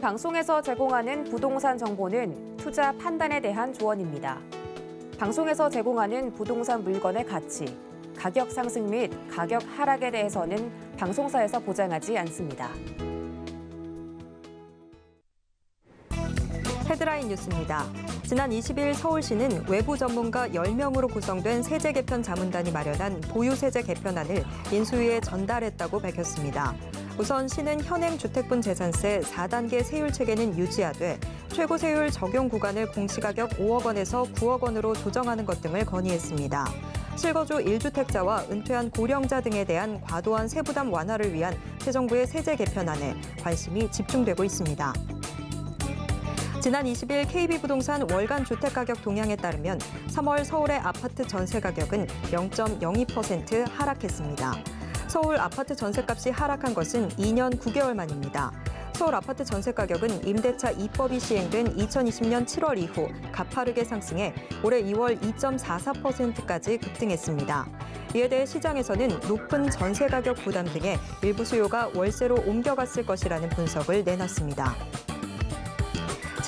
방송에서 제공하는 부동산 정보는 투자 판단에 대한 조언입니다. 방송에서 제공하는 부동산 물건의 가치, 가격 상승 및 가격 하락에 대해서는 방송사에서 보장하지 않습니다. 헤드라인 뉴스입니다. 지난 20일 서울시는 외부 전문가 10명으로 구성된 세제 개편 자문단이 마련한 보유세제 개편안을 인수위에 전달했다고 밝혔습니다. 우선 시는 현행 주택분 재산세 4단계 세율 체계는 유지하되 최고 세율 적용 구간을 공시가격 5억 원에서 9억 원으로 조정하는 것 등을 건의했습니다. 실거주 1주택자와 은퇴한 고령자 등에 대한 과도한 세부담 완화를 위한 새 정부의 세제 개편안에 관심이 집중되고 있습니다. 지난 20일 KB부동산 월간 주택가격 동향에 따르면 3월 서울의 아파트 전세 가격은 0.02% 하락했습니다. 서울 아파트 전셋값이 하락한 것은 2년 9개월 만입니다. 서울 아파트 전세 가격은 임대차 입법이 시행된 2020년 7월 이후 가파르게 상승해 올해 2월 2.44%까지 급등했습니다. 이에 대해 시장에서는 높은 전세 가격 부담 등의 일부 수요가 월세로 옮겨갔을 것이라는 분석을 내놨습니다.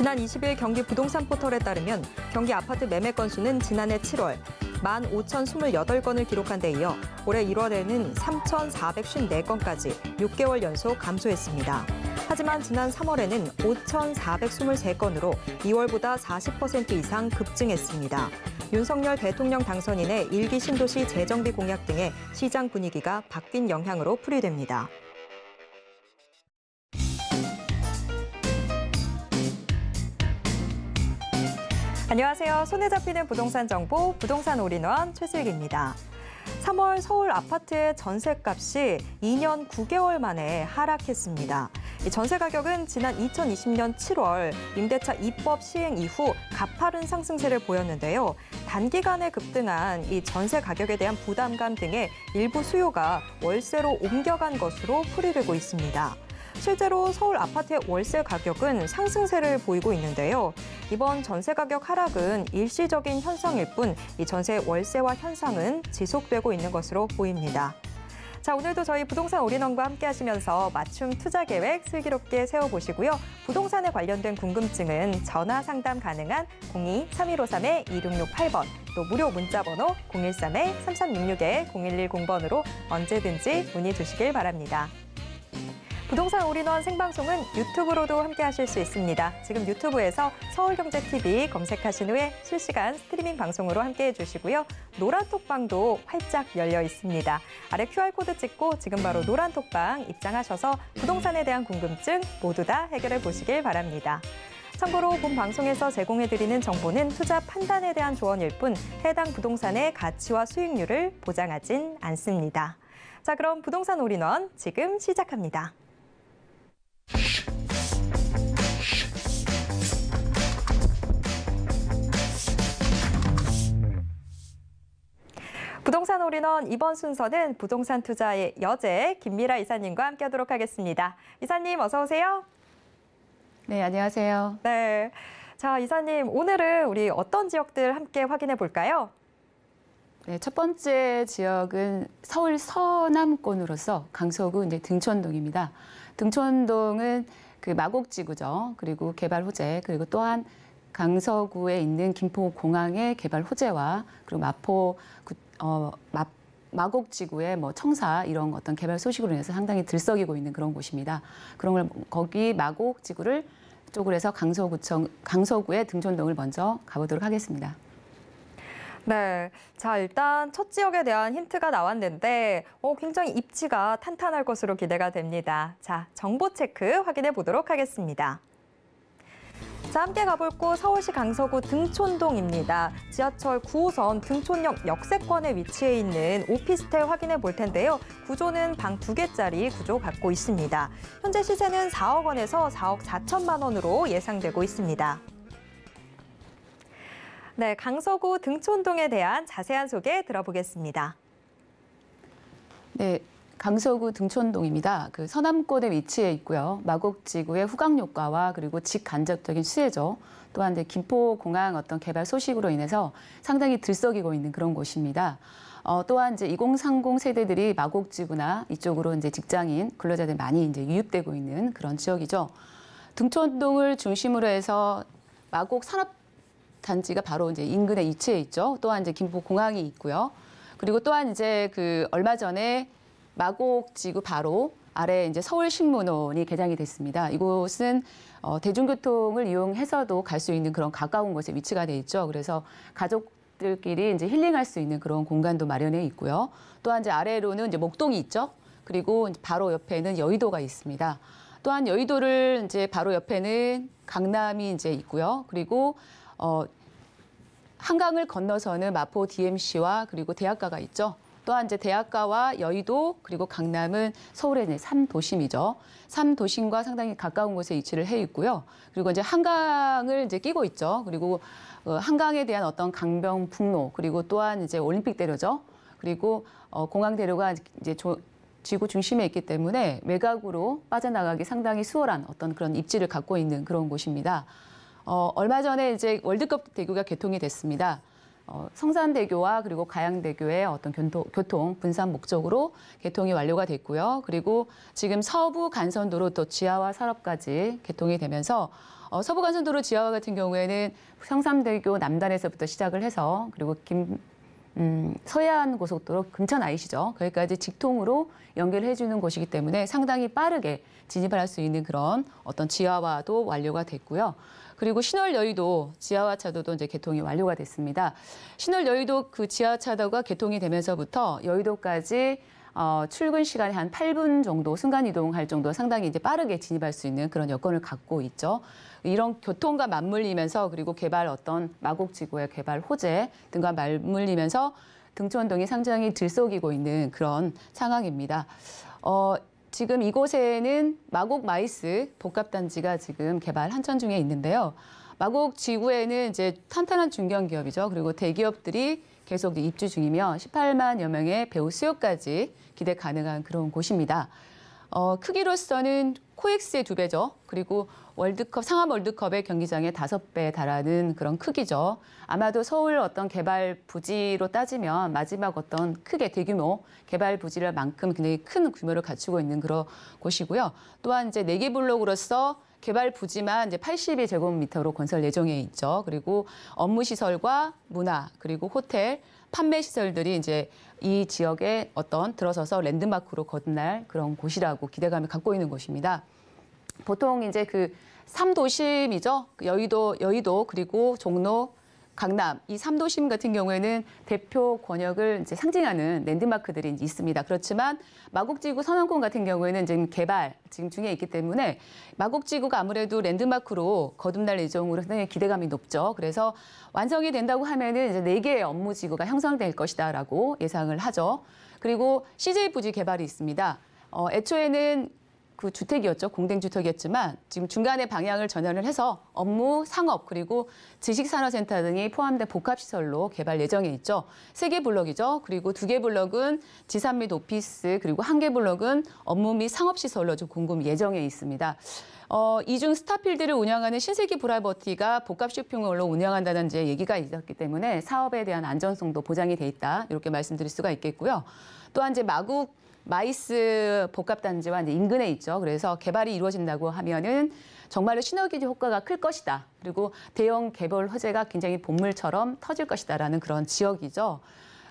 지난 20일 경기 부동산 포털에 따르면 경기 아파트 매매 건수는 지난해 7월 15,028건을 기록한 데 이어 올해 1월에는 3,454건까지 6개월 연속 감소했습니다. 하지만 지난 3월에는 5,423건으로 2월보다 40% 이상 급증했습니다. 윤석열 대통령 당선인의 일기 신도시 재정비 공약 등의 시장 분위기가 바뀐 영향으로 풀이됩니다. 안녕하세요. 손에 잡히는 부동산 정보, 부동산 올인원 최슬기입니다. 3월 서울 아파트의 전세값이 2년 9개월 만에 하락했습니다. 전세 가격은 지난 2020년 7월 임대차 입법 시행 이후 가파른 상승세를 보였는데요. 단기간에 급등한 이 전세 가격에 대한 부담감 등의 일부 수요가 월세로 옮겨간 것으로 풀이되고 있습니다. 실제로 서울 아파트의 월세 가격은 상승세를 보이고 있는데요. 이번 전세 가격 하락은 일시적인 현상일 뿐 이 전세 월세와 현상은 지속되고 있는 것으로 보입니다. 자, 오늘도 저희 부동산 올인원과 함께 하시면서 맞춤 투자 계획 슬기롭게 세워보시고요. 부동산에 관련된 궁금증은 전화 상담 가능한 02-3153-2668번, 또 무료 문자번호 013-3366-0110번으로 언제든지 문의 주시길 바랍니다. 부동산 올인원 생방송은 유튜브로도 함께 하실 수 있습니다. 지금 유튜브에서 서울경제TV 검색하신 후에 실시간 스트리밍 방송으로 함께 해주시고요. 노란톡방도 활짝 열려 있습니다. 아래 QR코드 찍고 지금 바로 노란톡방 입장하셔서 부동산에 대한 궁금증 모두 다 해결해 보시길 바랍니다. 참고로 본 방송에서 제공해드리는 정보는 투자 판단에 대한 조언일 뿐 해당 부동산의 가치와 수익률을 보장하진 않습니다. 자, 그럼 부동산 올인원 지금 시작합니다. 부동산 올인원 이번 순서는 부동산 투자의 여제 김미라 이사님과 함께하도록 하겠습니다. 이사님 어서 오세요. 네, 안녕하세요. 네. 자, 이사님 오늘은 우리 어떤 지역들 함께 확인해 볼까요? 네, 첫 번째 지역은 서울 서남권으로서 강서구 이제 등촌동입니다. 등촌동은 그 마곡지구죠. 그리고 개발 호재, 그리고 또한 강서구에 있는 김포공항의 개발 호재와 그리고 마포 어, 마, 마곡 지구의 뭐 청사 이런 어떤 개발 소식으로 인해서 상당히 들썩이고 있는 그런 곳입니다. 그런 걸 거기 마곡 지구를 쪽으로 해서 강서구청 강서구의 등촌동을 먼저 가보도록 하겠습니다. 네. 자, 일단 첫 지역에 대한 힌트가 나왔는데 어, 굉장히 입지가 탄탄할 것으로 기대가 됩니다. 자, 정보 체크 확인해 보도록 하겠습니다. 자, 함께 가볼 곳 서울시 강서구 등촌동입니다. 지하철 9호선 등촌역 역세권에 위치해 있는 오피스텔 확인해 볼 텐데요. 구조는 방 두개짜리 구조 갖고 있습니다. 현재 시세는 4억 원에서 4억 4천만 원으로 예상되고 있습니다. 네, 강서구 등촌동에 대한 자세한 소개 들어보겠습니다. 네, 강서구 등촌동입니다. 그 서남권에 위치해 있고요. 마곡지구의 후각효과와 그리고 직간접적인 수혜죠. 또한 이제 김포공항 어떤 개발 소식으로 인해서 상당히 들썩이고 있는 그런 곳입니다. 어, 또한 이제 2030 세대들이 마곡지구나 이쪽으로 이제 직장인 근로자들 많이 이제 유입되고 있는 그런 지역이죠. 등촌동을 중심으로 해서 마곡 산업 단지가 바로 이제 인근에 위치해 있죠. 또한 이제 김포공항이 있고요. 그리고 또한 이제 그 얼마 전에 마곡지구 바로 아래 이제 서울신문원이 개장이 됐습니다. 이곳은 어, 대중교통을 이용해서도 갈 수 있는 그런 가까운 곳에 위치가 돼 있죠. 그래서 가족들끼리 이제 힐링할 수 있는 그런 공간도 마련해 있고요. 또한 이제 아래로는 이제 목동이 있죠. 그리고 바로 옆에는 여의도가 있습니다. 또한 여의도를 이제 바로 옆에는 강남이 이제 있고요. 그리고 어, 한강을 건너서는 마포 DMC와 그리고 대학가가 있죠. 또한 이제 대학가와 여의도 그리고 강남은 서울의 이제 3도심이죠. 3도심과 상당히 가까운 곳에 위치를 해 있고요. 그리고 이제 한강을 이제 끼고 있죠. 그리고 어, 한강에 대한 어떤 강변풍로 그리고 또한 이제 올림픽 대로죠. 그리고 어, 공항 대로가 이제 조, 지구 중심에 있기 때문에 외곽으로 빠져나가기 상당히 수월한 어떤 그런 입지를 갖고 있는 그런 곳입니다. 어, 얼마 전에 이제 월드컵 대구가 개통이 됐습니다. 어, 성산대교와 그리고 가양대교의 어떤 교통, 교통 분산 목적으로 개통이 완료가 됐고요. 그리고 지금 서부 간선도로 또 지하와 산업까지 개통이 되면서 어, 서부 간선도로 지하와 같은 경우에는 성산대교 남단에서부터 시작을 해서 그리고 김 음, 서해안 고속도로 금천 아이시죠 거기까지 직통으로 연결해 주는 곳이기 때문에 상당히 빠르게 진입할 수 있는 그런 어떤 지하화도 완료가 됐고요. 그리고 신월 여의도 지하화 차도도 이제 개통이 완료가 됐습니다. 신월 여의도 그 지하 차도가 개통이 되면서부터 여의도까지 어, 출근 시간이 한 8분 정도 순간 이동할 정도 상당히 이제 빠르게 진입할 수 있는 그런 여건을 갖고 있죠. 이런 교통과 맞물리면서 그리고 개발 어떤 마곡 지구의 개발 호재 등과 맞물리면서 등촌동이 상당히 들썩이고 있는 그런 상황입니다. 어, 지금 이곳에는 마곡 마이스 복합단지가 지금 개발 한천 중에 있는데요. 마곡 지구에는 이제 탄탄한 중견기업이죠. 그리고 대기업들이 계속 입주 중이며 18만여 명의 배우 수요까지 기대 가능한 그런 곳입니다. 어, 크기로서는 코엑스의 두 배죠. 그리고 월드컵 상암 월드컵의 경기장의 다섯 배 달하는 그런 크기죠. 아마도 서울 어떤 개발 부지로 따지면 마지막 어떤 크게 대규모 개발 부지를만큼 굉장히 큰 규모를 갖추고 있는 그런 곳이고요. 또한 이제 네 개 블록으로서 개발 부지만 이제 82제곱미터로 건설 예정에 있죠. 그리고 업무 시설과 문화 그리고 호텔 판매 시설들이 이제 이 지역에 어떤 들어서서 랜드마크로 거듭날 그런 곳이라고 기대감을 갖고 있는 곳입니다. 보통 이제 그삼도심이죠 그 여의도, 여의도 그리고 종로, 강남 이삼도심 같은 경우에는 대표 권역을 이제 상징하는 랜드마크들이 있습니다. 그렇지만 마곡지구 선원권 같은 경우에는 지금 개발 지금 중에 있기 때문에 마곡지구가 아무래도 랜드마크로 거듭날 예정으로 상당히 기대감이 높죠. 그래서 완성이 된다고 하면은 이제 네개의 업무 지구가 형성될 것이다라고 예상을 하죠. 그리고 CJ 부지 개발이 있습니다. 어, 애초에는 그 주택이었죠. 공댕주택이었지만 지금 중간에 방향을 전환을 해서 업무, 상업 그리고 지식산업센터 등이 포함된 복합시설로 개발 예정에 있죠. 세 개 블럭이죠. 그리고 두 개 블럭은 지산 및 오피스 그리고 한 개 블럭은 업무 및 상업시설로 좀 공급 예정에 있습니다. 어, 이중 스타필드를 운영하는 신세계 브라버티가 이 복합 쇼핑몰로 운영한다는 이제 얘기가 있었기 때문에 사업에 대한 안전성도 보장이 돼 있다 이렇게 말씀드릴 수가 있겠고요. 또한 이제 마국 마이스 복합단지와 인근에 있죠. 그래서 개발이 이루어진다고 하면은 정말로 시너지 효과가 클 것이다. 그리고 대형 개발 화재가 굉장히 본물처럼 터질 것이다라는 그런 지역이죠.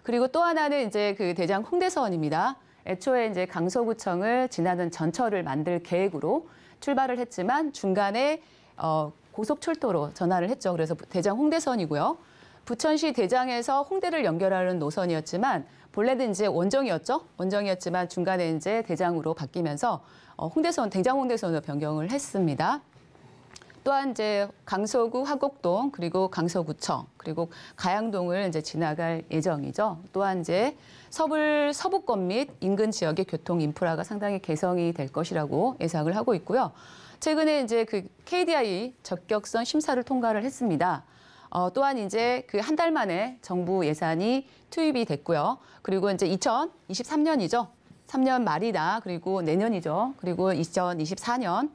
그리고 또 하나는 이제 그 대장 홍대서원입니다. 애초에 이제 강서구청을 지나는 전철을 만들 계획으로 출발을 했지만 중간에 어, 고속철도로 전환을 했죠. 그래서 대장 홍대선이고요. 부천시 대장에서 홍대를 연결하는 노선이었지만 본래는 이제 원정이었죠. 원정이었지만 중간에 이제 대장으로 바뀌면서 어, 홍대선 대장 홍대선으로 변경을 했습니다. 또한 이제 강서구 하곡동 그리고 강서구청 그리고 가양동을 이제 지나갈 예정이죠. 또한 이제 서울 서부권 및 인근 지역의 교통 인프라가 상당히 개성이 될 것이라고 예상을 하고 있고요. 최근에 이제 그 KDI 적격성 심사를 통과를 했습니다. 어, 또한 이제 그 한 달 만에 정부 예산이 투입이 됐고요. 그리고 이제 2023년이죠. 3년 말이다. 그리고 내년이죠. 그리고 2024년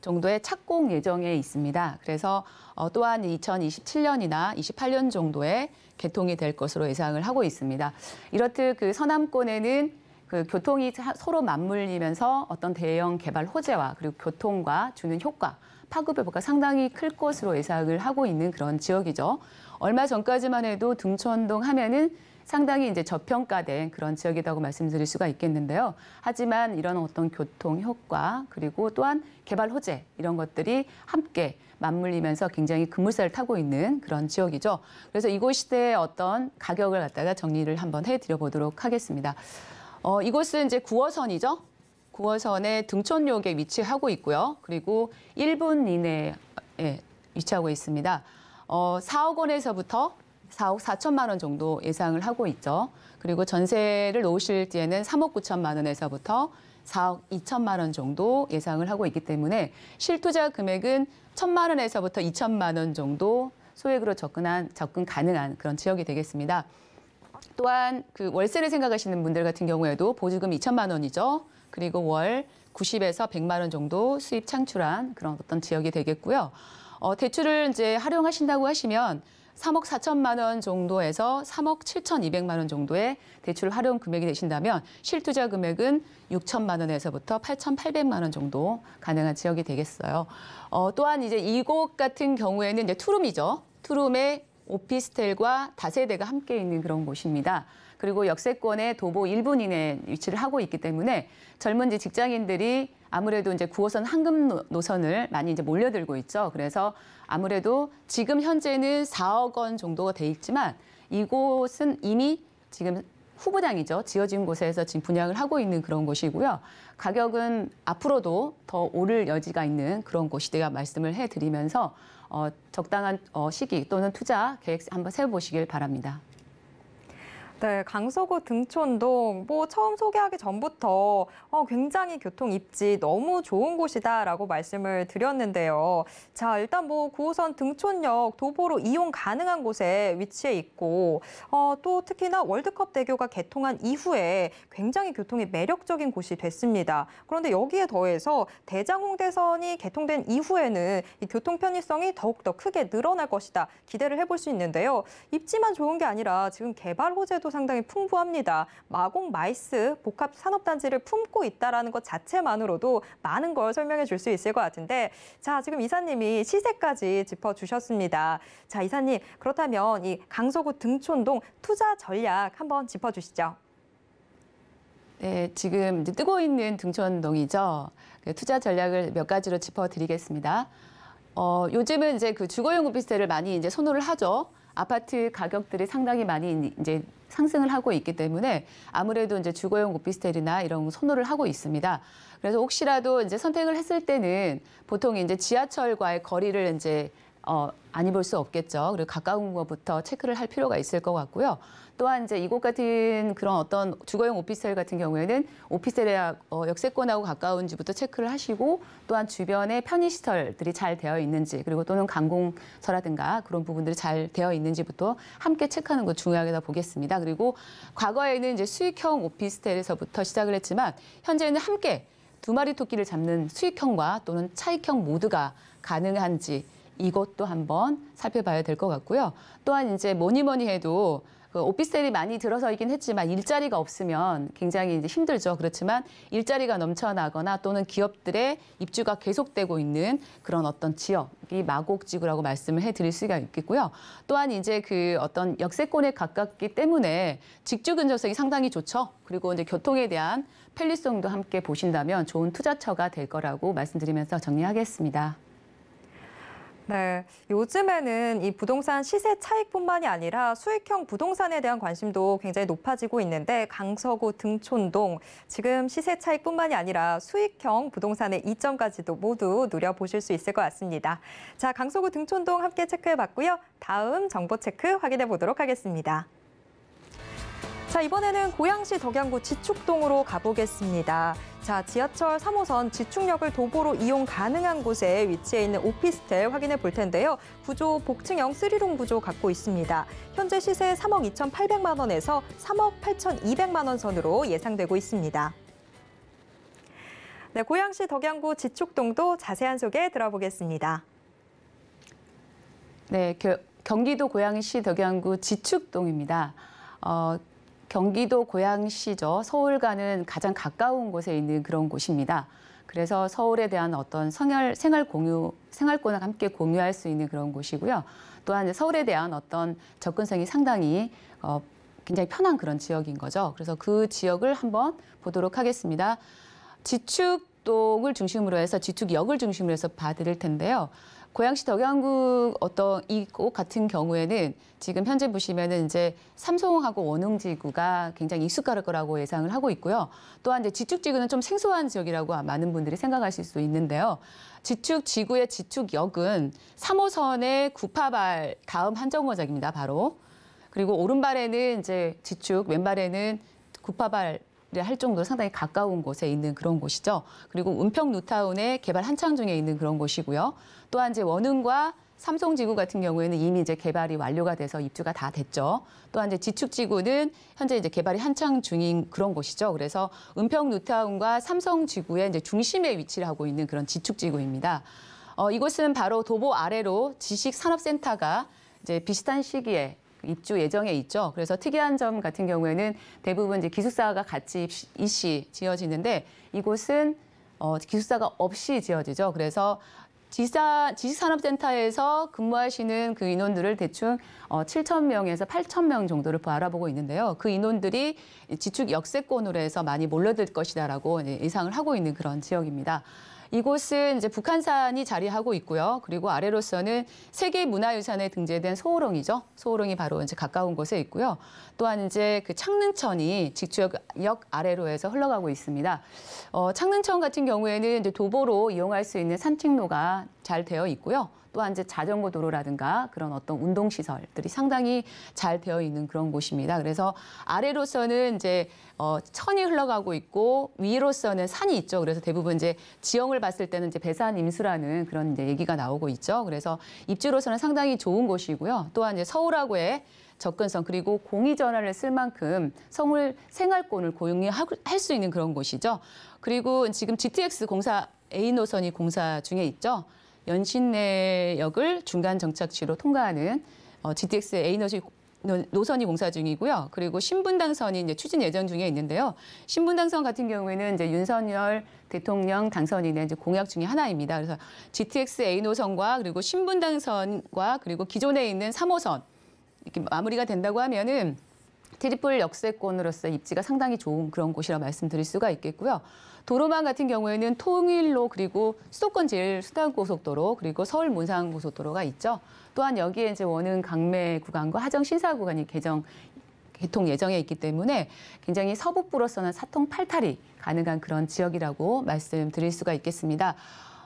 정도의 착공 예정에 있습니다. 그래서 어, 또한 2027년이나 28년 정도에 개통이 될 것으로 예상을 하고 있습니다. 이렇듯 그 서남권에는 그 교통이 서로 맞물리면서 어떤 대형 개발 호재와 그리고 교통과 주는 효과 파급 효과가 상당히 클 것으로 예상을 하고 있는 그런 지역이죠. 얼마 전까지만 해도 둥천동 하면은 상당히 이제 저평가된 그런 지역이라고 말씀드릴 수가 있겠는데요. 하지만 이런 어떤 교통 효과 그리고 또한 개발 호재 이런 것들이 함께 맞물리면서 굉장히 급물살을 타고 있는 그런 지역이죠. 그래서 이곳 시대의 어떤 가격을 갖다가 정리를 한번 해드려 보도록 하겠습니다. 어, 이곳은 이제 구어선이죠 공호선의 등촌역에 위치하고 있고요. 그리고 1분 이내에 예, 위치하고 있습니다. 어, 4억 원에서부터 4억 4천만 원 정도 예상을 하고 있죠. 그리고 전세를 놓으실 때에는 3억 9천만 원에서부터 4억 2천만 원 정도 예상을 하고 있기 때문에 실투자 금액은 1천만 원에서부터 2천만 원 정도 소액으로 접근한 접근 가능한 그런 지역이 되겠습니다. 또한 그 월세를 생각하시는 분들 같은 경우에도 보조금 2천만 원이죠. 그리고 월 90에서 100만 원 정도 수입 창출한 그런 어떤 지역이 되겠고요. 어, 대출을 이제 활용하신다고 하시면 3억 4천만 원 정도에서 3억 7,200만 원 정도의 대출 활용 금액이 되신다면 실투자 금액은 6천만 원에서부터 8,800만 원 정도 가능한 지역이 되겠어요. 어, 또한 이제 이곳 같은 경우에는 이제 투룸이죠. 투룸에 오피스텔과 다세대가 함께 있는 그런 곳입니다. 그리고 역세권에 도보 1분 이내 위치를 하고 있기 때문에 젊은 직장인들이 아무래도 이제 9호선 황금 노선을 많이 이제 몰려들고 있죠. 그래서 아무래도 지금 현재는 4억 원 정도가 돼 있지만 이곳은 이미 지금 후보장이죠. 지어진 곳에서 지금 분양을 하고 있는 그런 곳이고요. 가격은 앞으로도 더 오를 여지가 있는 그런 곳이다 말씀을 해드리면서 어, 적당한 어, 시기 또는 투자 계획 한번 세워보시길 바랍니다. 네, 강서구 등촌동 뭐 처음 소개하기 전부터 어, 굉장히 교통 입지 너무 좋은 곳이다라고 말씀을 드렸는데요. 자, 일단 뭐 9호선 등촌역 도보로 이용 가능한 곳에 위치해 있고 어, 또 특히나 월드컵 대교가 개통한 이후에 굉장히 교통이 매력적인 곳이 됐습니다. 그런데 여기에 더해서 대장홍대선이 개통된 이후에는 이 교통 편의성이 더욱더 크게 늘어날 것이다 기대를 해볼 수 있는데요. 입지만 좋은 게 아니라 지금 개발 호재도 도 상당히 풍부합니다. 마곡 마이스 복합 산업단지를 품고 있다는것 자체만으로도 많은 걸 설명해 줄 수 있을 것 같은데 자 지금 이사님이 시세까지 짚어 주셨습니다. 자 이사님 그렇다면 이 강서구 등촌동 투자 전략 한번 짚어 주시죠. 네, 지금 뜨고 있는 등촌동이죠. 그 투자 전략을 몇 가지로 짚어드리겠습니다. 어, 요즘은 이제 그 주거용 오피스텔을 많이 이제 선호를 하죠. 아파트 가격들이 상당히 많이 이제 상승을 하고 있기 때문에 아무래도 이제 주거용 오피스텔이나 이런 선호를 하고 있습니다. 그래서 혹시라도 이제 선택을 했을 때는 보통 이제 지하철과의 거리를 이제 어, 안 입을 수 없겠죠. 그리고 가까운 것부터 체크를 할 필요가 있을 것 같고요. 또한 이제 이곳 같은 그런 어떤 주거용 오피스텔 같은 경우에는 오피스텔의 어, 역세권하고 가까운지부터 체크를 하시고 또한 주변에 편의시설들이 잘 되어 있는지 그리고 또는 관공서라든가 그런 부분들이 잘 되어 있는지부터 함께 체크하는 거 중요하게다 보겠습니다. 그리고 과거에는 이제 수익형 오피스텔에서부터 시작을 했지만 현재는 함께 두 마리 토끼를 잡는 수익형과 또는 차익형 모두가 가능한지 이것도 한번 살펴봐야 될 것 같고요. 또한 이제 뭐니 뭐니 해도 그 오피스텔이 많이 들어서이긴 했지만 일자리가 없으면 굉장히 이제 힘들죠. 그렇지만 일자리가 넘쳐나거나 또는 기업들의 입주가 계속되고 있는 그런 어떤 지역이 마곡지구라고 말씀을 해드릴 수가 있겠고요. 또한 이제 그 어떤 역세권에 가깝기 때문에 직주 근접성이 상당히 좋죠. 그리고 이제 교통에 대한 편리성도 함께 보신다면 좋은 투자처가 될 거라고 말씀드리면서 정리하겠습니다. 네, 요즘에는 이 부동산 시세 차익뿐만이 아니라 수익형 부동산에 대한 관심도 굉장히 높아지고 있는데 강서구 등촌동 지금 시세 차익뿐만이 아니라 수익형 부동산의 이점까지도 모두 누려보실 수 있을 것 같습니다. 자, 강서구 등촌동 함께 체크해봤고요. 다음 정보 체크 확인해 보도록 하겠습니다. 자, 이번에는 고양시 덕양구 지축동으로 가보겠습니다. 자, 지하철 3호선 지축역을 도보로 이용 가능한 곳에 위치해 있는 오피스텔 확인해 볼 텐데요. 구조 복층형 3룸 구조 갖고 있습니다. 현재 시세 3억 2,800만 원에서 3억 8,200만 원 선으로 예상되고 있습니다. 네, 고양시 덕양구 지축동도 자세한 소개 들어보겠습니다. 네, 겨, 경기도 고양시 덕양구 지축동입니다. 어, 경기도 고양시죠. 서울과는 가장 가까운 곳에 있는 그런 곳입니다. 그래서 서울에 대한 어떤 성활 생활 공유, 생활권을 함께 공유할 수 있는 그런 곳이고요. 또한 서울에 대한 어떤 접근성이 상당히 어, 굉장히 편한 그런 지역인 거죠. 그래서 그 지역을 한번 보도록 하겠습니다. 지축 동을 중심으로 해서 지축역을 중심으로 해서 봐드릴 텐데요. 고양시 덕양구 어떤 이곳 같은 경우에는 지금 현재 보시면은 이제 삼성하고 원흥지구가 굉장히 익숙할 거라고 예상을 하고 있고요. 또한 이제 지축지구는 좀 생소한 지역이라고 많은 분들이 생각하실 수 있는데요. 지축지구의 지축역은 3호선의 구파발 다음 한정거장입니다. 바로. 그리고 오른발에는 이제 지축, 왼발에는 구파발 네, 할 정도로 상당히 가까운 곳에 있는 그런 곳이죠. 그리고 은평 루타운의 개발 한창 중에 있는 그런 곳이고요. 또한 이제 원흥과 삼성지구 같은 경우에는 이미 이제 개발이 완료가 돼서 입주가 다 됐죠. 또한 이제 지축지구는 현재 이제 개발이 한창 중인 그런 곳이죠. 그래서 은평 루타운과 삼성지구의 이제 중심에 위치를 하고 있는 그런 지축지구입니다. 어, 이곳은 바로 도보 아래로 지식산업센터가 이제 비슷한 시기에 입주 예정에 있죠. 그래서 특이한 점 같은 경우에는 대부분 이제 기숙사가 같이 이시 지어지는데 이곳은 어, 기숙사가 없이 지어지죠. 그래서 지사, 지식산업센터에서 근무하시는 그 인원들을 대충 어, 7천 명에서 8천 명 정도를 알아보고 있는데요. 그 인원들이 지축 역세권으로 해서 많이 몰려들 것이다라고 예상을 하고 있는 그런 지역입니다. 이곳은 이제 북한산이 자리하고 있고요. 그리고 아래로서는 세계 문화유산에 등재된 소호롱이죠. 소호롱이 바로 이제 가까운 곳에 있고요. 또한 이제 그 창릉천이 직주역 아래로 해서 흘러가고 있습니다. 어, 창릉천 같은 경우에는 이제 도보로 이용할 수 있는 산책로가 잘 되어 있고요. 또한 이제 자전거 도로라든가 그런 어떤 운동 시설들이 상당히 잘 되어 있는 그런 곳입니다. 그래서 아래로서는 이제 어, 천이 흘러가고 있고 위로서는 산이 있죠. 그래서 대부분 이제 지형을 봤을 때는 이제 배산 임수라는 그런 이제 얘기가 나오고 있죠. 그래서 입지로서는 상당히 좋은 곳이고요. 또한 이제 서울하고의 접근성 그리고 공이 전환을 쓸 만큼 서울 생활권을 고용할 수 있는 그런 곳이죠. 그리고 지금 GTX 공사 A 노선이 공사 중에 있죠. 연신내역을 중간 정착지로 통과하는 어, GTX A너지 노선이 공사 중이고요. 그리고 신분당선이 이제 추진 예정 중에 있는데요. 신분당선 같은 경우에는 이제 윤선열 대통령 당선인의 이제 공약 중의 하나입니다. 그래서 GTX A 노선과 그리고 신분당선과 그리고 기존에 있는 3호선 이렇게 마무리가 된다고 하면은 트리플 역세권으로서 입지가 상당히 좋은 그런 곳이라 말씀드릴 수가 있겠고요. 도로망 같은 경우에는 통일로 그리고 수도권 제일 수단고속도로 그리고 서울 문산고속도로가 있죠. 또한 여기에 이제 원흥 강매 구간과 하정 신사 구간이 개정 개통 예정에 있기 때문에 굉장히 서북부로서는 사통 팔탈이 가능한 그런 지역이라고 말씀드릴 수가 있겠습니다.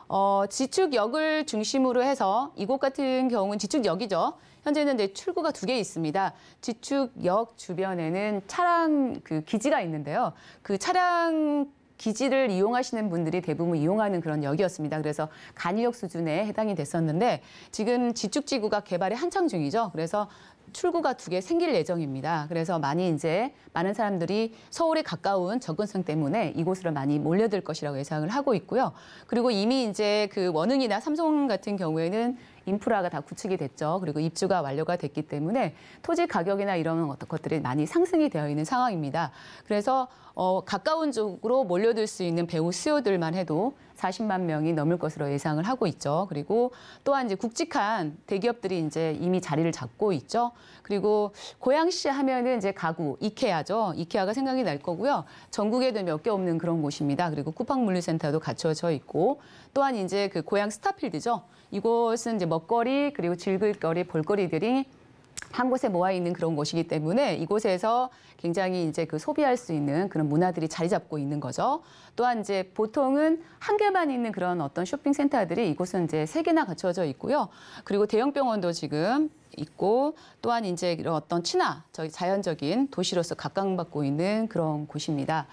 어, 지축역을 중심으로 해서 이곳 같은 경우는 지축역이죠. 현재는 이제 출구가 두 개 있습니다. 지축역 주변에는 차량 그 기지가 있는데요. 그 차량 기지를 이용하시는 분들이 대부분 이용하는 그런 역이었습니다. 그래서 간이역 수준에 해당이 됐었는데 지금 지축지구가 개발이 한창 중이죠. 그래서 출구가 두 개 생길 예정입니다. 그래서 많이 이제 많은 사람들이 서울에 가까운 접근성 때문에 이곳으로 많이 몰려들 것이라고 예상을 하고 있고요. 그리고 이미 이제 그 원흥이나 삼성 같은 경우에는 인프라가 다 구축이 됐죠. 그리고 입주가 완료가 됐기 때문에 토지 가격이나 이런 것들이 많이 상승이 되어 있는 상황입니다. 그래서 어, 가까운 쪽으로 몰려들 수 있는 배우 수요들만 e 해도 40만 명이 넘을 것으로 예상을 하고 있죠. 그리고 또한 이제 굵직한 대기업들이 이제 이미 자리를 잡고 있죠. 그리고 고양시 하면은 이제 가구 이케아죠. 이케아가 생각이 날 거고요. 전국에도 몇 개 없는 그런 곳입니다. 그리고 쿠팡 물류센터도 갖춰져 있고 또한 이제 그고향 스타필드죠. 이곳은 이제 먹거리 그리고 즐길거리 볼거리들이 한 곳에 모아 있는 그런 곳이기 때문에 이곳에서 굉장히 이제 그 소비할 수 있는 그런 문화들이 자리 잡고 있는 거죠. 또한 이제 보통은 한 개만 있는 그런 어떤 쇼핑 센터들이 이곳은 이제 세 개나 갖춰져 있고요. 그리고 대형 병원도 지금 있고 또한 이제 이런 어떤 친화, 저기 자연적인 도시로서 각광받고 있는 그런 곳입니다.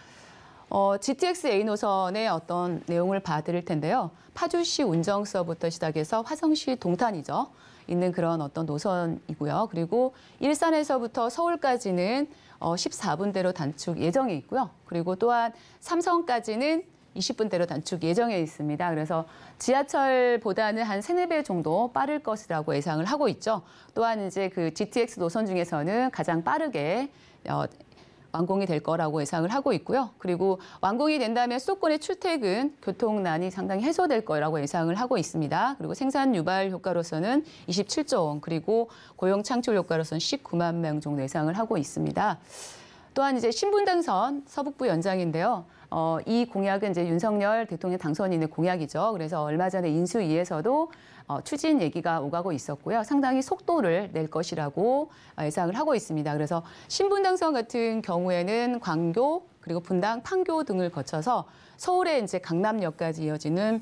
어, GTX A 노선의 어떤 내용을 봐드릴 텐데요. 파주시 운정서부터 시작해서 화성시 동탄이죠. 있는 그런 어떤 노선이고요. 그리고 일산에서부터 서울까지는 어, 14분대로 단축 예정에 있고요. 그리고 또한 삼성까지는 20분대로 단축 예정에 있습니다. 그래서 지하철보다는 한 3, 4배 정도 빠를 것이라고 예상을 하고 있죠. 또한 이제 그 GTX 노선 중에서는 가장 빠르게 어, 완공이 될 거라고 예상을 하고 있고요. 그리고 완공이 된다면 수도권의 출퇴근, 교통난이 상당히 해소될 거라고 예상을 하고 있습니다. 그리고 생산 유발 효과로서는 27조 원, 그리고 고용 창출 효과로서는 19만 명 정도 예상을 하고 있습니다. 또한 이제 신분 당선 서북부 연장인데요. 어, 이 공약은 이제 윤석열 대통령 당선인의 공약이죠. 그래서 얼마 전에 인수위에서도 어, 추진 얘기가 오가고 있었고요. 상당히 속도를 낼 것이라고 아, 예상을 하고 있습니다. 그래서 신분당선 같은 경우에는 광교 그리고 분당, 판교 등을 거쳐서 서울의 이제 강남역까지 이어지는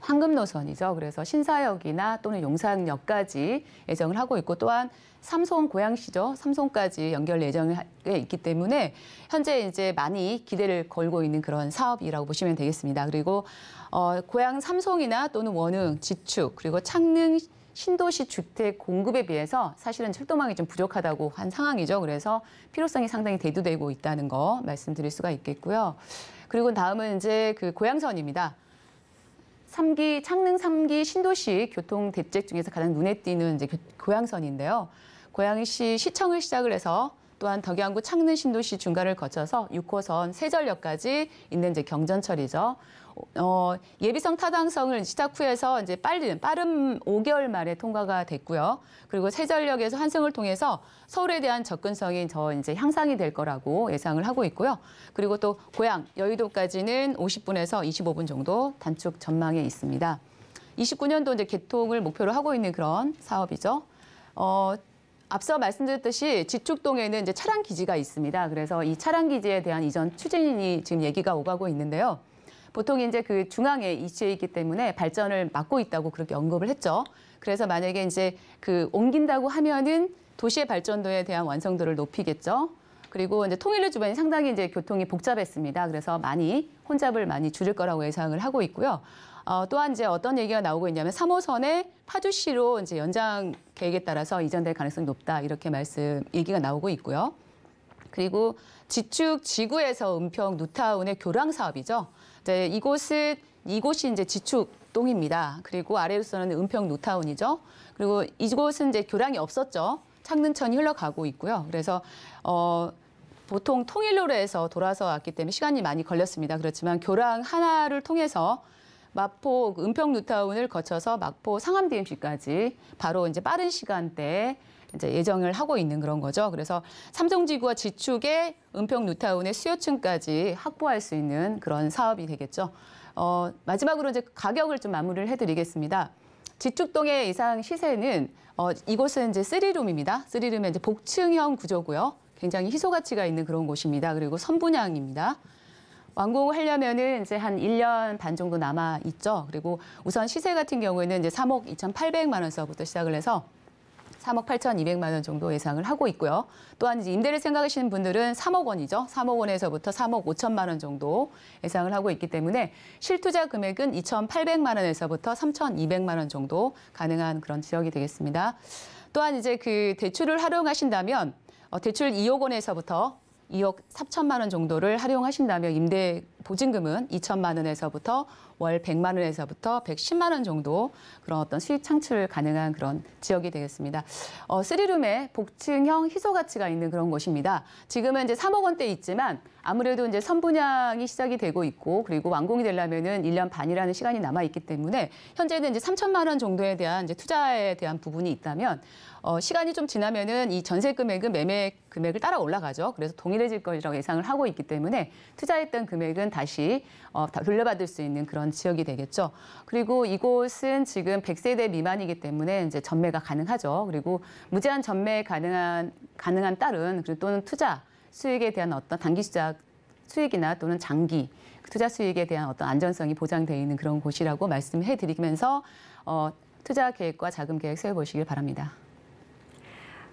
황금 노선이죠. 그래서 신사역이나 또는 용산역까지 예정을 하고 있고 또한 삼성 고양시죠. 삼성까지 연결 예정에 있기 때문에 현재 이제 많이 기대를 걸고 있는 그런 사업이라고 보시면 되겠습니다. 그리고 어, 고양 삼성이나 또는 원흥, 지축 그리고 창릉 신도시 주택 공급에 비해서 사실은 철도망이 좀 부족하다고 한 상황이죠. 그래서 필요성이 상당히 대두되고 있다는 거 말씀드릴 수가 있겠고요. 그리고 다음은 이제 그 고양선입니다. 삼기 창릉 삼기 신도시 교통 대책 중에서 가장 눈에 띄는 이제 고향선인데요 고양시 시청을 시작을 해서 또한 덕양구 창릉 신도시 중간을 거쳐서 6호선 세전역까지 있는 이제 경전철이죠. 어, 예비성 타당성을 시타쿠에서 이제 빨리 빠른 5개월 만에 통과가 됐고요. 그리고 세전력에서 환승을 통해서 서울에 대한 접근성이 더 이제 향상이 될 거라고 예상을 하고 있고요. 그리고 또 고향 여의도까지는 50분에서 25분 정도 단축 전망에 있습니다. 29년도 이제 개통을 목표로 하고 있는 그런 사업이죠. 어, 앞서 말씀드렸듯이 지축동에는 이제 차량 기지가 있습니다. 그래서 이 차량 기지에 대한 이전 추진이 지금 얘기가 오가고 있는데요. 보통 이제 그 중앙에 이치해 있기 때문에 발전을 막고 있다고 그렇게 언급을 했죠. 그래서 만약에 이제 그 옮긴다고 하면은 도시의 발전도에 대한 완성도를 높이겠죠. 그리고 이제 통일로 주변이 상당히 이제 교통이 복잡했습니다. 그래서 많이 혼잡을 많이 줄일 거라고 예상을 하고 있고요. 어, 또한 이제 어떤 얘기가 나오고 있냐면 3호선의 파주시로 이제 연장 계획에 따라서 이전될 가능성이 높다 이렇게 말씀 얘기가 나오고 있고요. 그리고 지축 지구에서 은평 누타운의 교량 사업이죠. 이제 네, 이곳은 이곳이 이제 지축 동입니다. 그리고 아래로서는 은평 노타운이죠. 그리고 이곳은 이제 교량이 없었죠. 창릉천이 흘러가고 있고요. 그래서 어 보통 통일로로 해서 돌아서 왔기 때문에 시간이 많이 걸렸습니다. 그렇지만 교량 하나를 통해서 마포 은평 누타운을 거쳐서 마포 상암 DMC까지 바로 이제 빠른 시간대에 이제 예정을 하고 있는 그런 거죠. 그래서 삼성지구와 지축의 은평 뉴타운의 수요층까지 확보할 수 있는 그런 사업이 되겠죠. 어, 마지막으로 이제 가격을 좀 마무리를 해드리겠습니다. 지축동의 이상 시세는 어, 이곳은 이제 쓰리룸입니다. 쓰리룸의 이제 복층형 구조고요. 굉장히 희소 가치가 있는 그런 곳입니다. 그리고 선분양입니다. 완공하려면은 이제 한 1년 반 정도 남아 있죠. 그리고 우선 시세 같은 경우에는 이제 3억 2,800만 원서부터 시작을 해서 3억 8,200만 원 정도 예상을 하고 있고요. 또한 임대를 생각하시는 분들은 3억 원이죠. 3억 원에서부터 3억 5천만 원 정도 예상을 하고 있기 때문에 실투자 금액은 2,800만 원에서부터 3,200만 원 정도 가능한 그런 지역이 되겠습니다. 또한 이제 그 대출을 활용하신다면 어, 대출 2억 원에서부터 2억 4천만 원 정도를 활용하신다면 임대 보증금은 2천만 원에서부터 월 100만 원에서부터 110만 원 정도 그런 어떤 수익 창출 가능한 그런 지역이 되겠습니다. 어, 쓰리룸에 복층형 희소 가치가 있는 그런 곳입니다. 지금은 이제 3억 원대 에 있지만 아무래도 이제 선분양이 시작이 되고 있고 그리고 완공이 되려면은 1년 반이라는 시간이 남아 있기 때문에 현재는 이제 3천만 원 정도에 대한 이제 투자에 대한 부분이 있다면 어, 시간이 좀 지나면은 이 전세 금액은 매매 금액을 따라 올라가죠. 그래서 동일해질 거라고 예상을 하고 있기 때문에 투자했던 금액은 다시 어, 다 돌려받을 수 있는 그런 지역이 되겠죠. 그리고 이곳은 지금 100세대 미만이기 때문에 이제 전매가 가능하죠. 그리고 무제한 전매 가능한 가능한 딸은 그리고 또는 투자 수익에 대한 어떤 단기 투작 수익이나 또는 장기 그 투자 수익에 대한 어떤 안전성이 보장되어 있는 그런 곳이라고 말씀해 드리면서 어, 투자 계획과 자금 계획 세워보시길 바랍니다.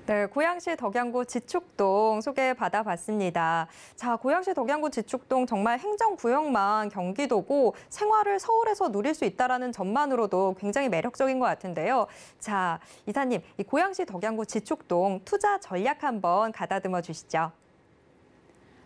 네, 고양시 덕양구 지축동 소개받아봤습니다. 자, 고양시 덕양구 지축동 정말 행정구역만 경기도고 생활을 서울에서 누릴 수 있다는 점만으로도 굉장히 매력적인 것 같은데요. 자, 이사님, 이 고양시 덕양구 지축동 투자 전략 한번 가다듬어 주시죠.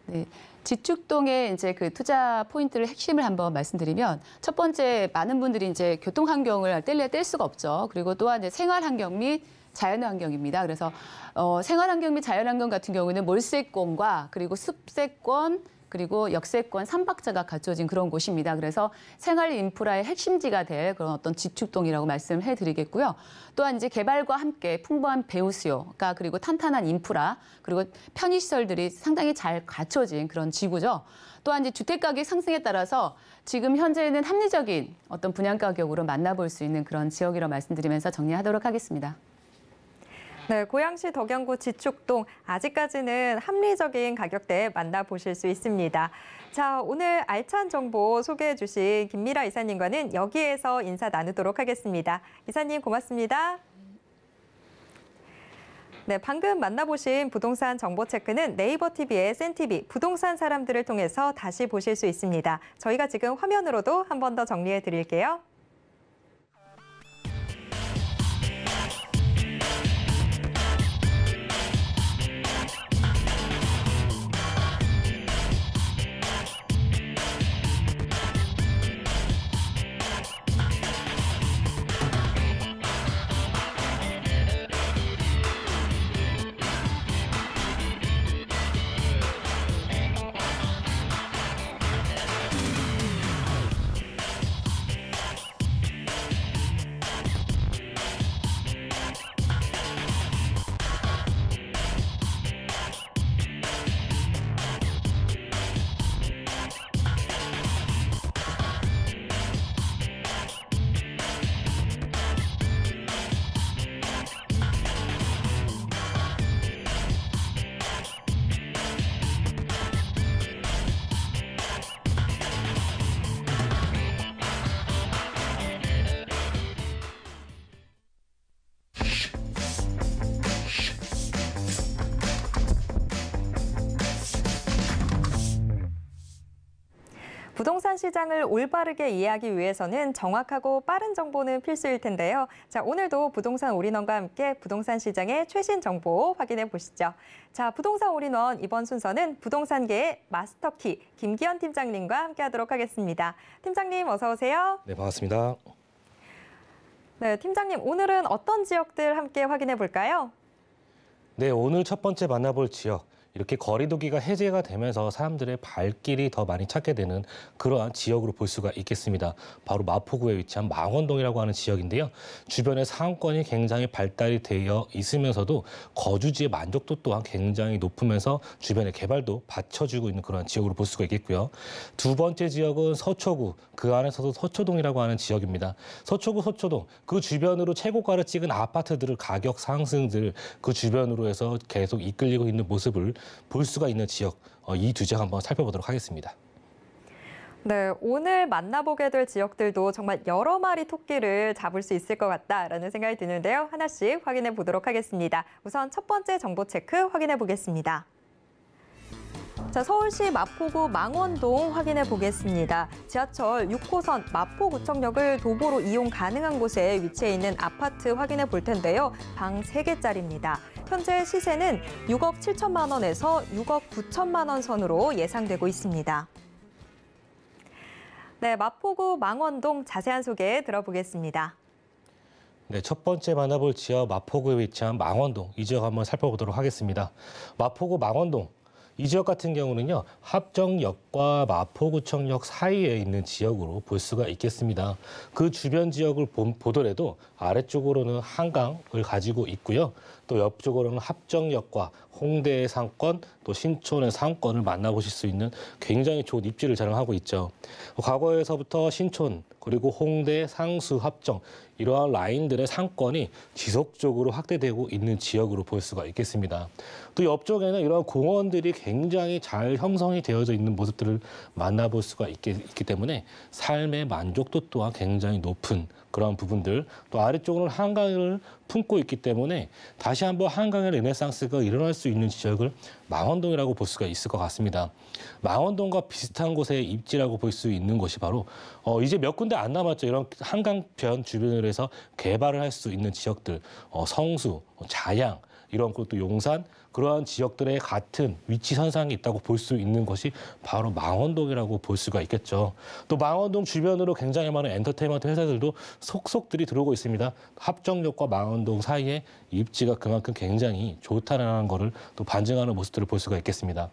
네. 지축동의 이제 그 투자 포인트를 핵심을 한번 말씀드리면 첫 번째 많은 분들이 이제 교통 환경을 뗄래 야뗄 수가 없죠. 그리고 또한 이제 생활 환경 및 자연 환경입니다. 그래서 어, 생활환경 및 자연환경 같은 경우는 몰세권과 그리고 습세권 그리고 역세권 삼박자가 갖춰진 그런 곳입니다. 그래서 생활 인프라의 핵심지가 될 그런 어떤 지축동이라고 말씀을 해드리겠고요. 또한 이제 개발과 함께 풍부한 배우 수요가 그리고 탄탄한 인프라 그리고 편의시설들이 상당히 잘 갖춰진 그런 지구죠. 또한 이제 주택 가격 상승에 따라서 지금 현재는 합리적인 어떤 분양 가격으로 만나볼 수 있는 그런 지역이라고 말씀드리면서 정리하도록 하겠습니다. 네, 고양시 덕양구 지축동 아직까지는 합리적인 가격대에 만나보실 수 있습니다. 자, 오늘 알찬 정보 소개해 주신 김미라 이사님과는 여기에서 인사 나누도록 하겠습니다. 이사님 고맙습니다. 네, 방금 만나보신 부동산 정보 체크는 네이버 TV의 센티비 부동산 사람들을 통해서 다시 보실 수 있습니다. 저희가 지금 화면으로도 한 번 더 정리해 드릴게요. 부동산 시장을 올바르게 이해하기 위해서는 정확하고 빠른 정보는 필수일 텐데요. 자, 오늘도 부동산 올인원과 함께 부동산 시장의 최신 정보 확인해 보시죠. 자, 부동산 올인원 이번 순서는 부동산계의 마스터키 김기현 팀장님과 함께 하도록 하겠습니다. 팀장님 어서 오세요. 네, 반갑습니다. 네, 팀장님 오늘은 어떤 지역들 함께 확인해 볼까요? 네, 오늘 첫 번째 만나볼 지역 이렇게 거리두기가 해제가 되면서 사람들의 발길이 더 많이 찾게 되는 그러한 지역으로 볼 수가 있겠습니다. 바로 마포구에 위치한 망원동이라고 하는 지역인데요. 주변의 상권이 굉장히 발달이 되어 있으면서도 거주지의 만족도 또한 굉장히 높으면서 주변의 개발도 받쳐주고 있는 그러한 지역으로 볼 수가 있겠고요. 두 번째 지역은 서초구, 그 안에서도 서초동이라고 하는 지역입니다. 서초구 서초동, 그 주변으로 최고가를 찍은 아파트들을 가격 상승들, 그 주변으로 해서 계속 이끌리고 있는 모습을 볼 수가 있는 지역 어, 이두 지역 한번 살펴보도록 하겠습니다. 네, 오늘 만나보게 될 지역들도 정말 여러 마리 토끼를 잡을 수 있을 것 같다라는 생각이 드는데요. 하나씩 확인해 보도록 하겠습니다. 우선 첫 번째 정보 체크 확인해 보겠습니다. 자, 서울시 마포구 망원동 확인해 보겠습니다. 지하철 6호선 마포구청역을 도보로 이용 가능한 곳에 위치해 있는 아파트 확인해 볼 텐데요. 방 3개짜리입니다. 현재 시세는 6억 7천만 원에서 6억 9천만 원 선으로 예상되고 있습니다. 네, 마포구 망원동 자세한 소개 들어보겠습니다. 네, 첫 번째 만나볼 지역 마포구에 위치한 망원동 이 지역 한번 살펴보도록 하겠습니다. 마포구 망원동 이 지역 같은 경우는요 합정역과 마포구청역 사이에 있는 지역으로 볼 수가 있겠습니다. 그 주변 지역을 보더라도 아래쪽으로는 한강을 가지고 있고요. 또 옆쪽으로는 합정역과 홍대의 상권, 또 신촌의 상권을 만나보실 수 있는 굉장히 좋은 입지를 자랑하고 있죠. 과거에서부터 신촌, 그리고 홍대, 상수, 합정 이러한 라인들의 상권이 지속적으로 확대되고 있는 지역으로 볼 수가 있겠습니다. 또 옆쪽에는 이러한 공원들이 굉장히 잘 형성이 되어져 있는 모습들을 만나볼 수가 있기, 있기 때문에 삶의 만족도 또한 굉장히 높은 그런 부분들 또 아래쪽으로는 한강을 품고 있기 때문에 다시 한번 한강의 르네상스가 일어날 수 있는 지역을 망원동이라고 볼 수가 있을 것 같습니다. 망원동과 비슷한 곳의 입지라고 볼 수 있는 곳이 바로 어, 이제 몇 군데 안 남았죠. 이런 한강변 주변으로 해서 개발을 할 수 있는 지역들, 어, 성수, 자양, 이런 것도 용산, 그러한 지역들의 같은 위치 선상이 있다고 볼 수 있는 것이 바로 망원동이라고 볼 수가 있겠죠. 또 망원동 주변으로 굉장히 많은 엔터테인먼트 회사들도 속속들이 들어오고 있습니다. 합정역과 망원동 사이에 입지가 그만큼 굉장히 좋다는 것을 또 반증하는 모습들을 볼 수가 있겠습니다.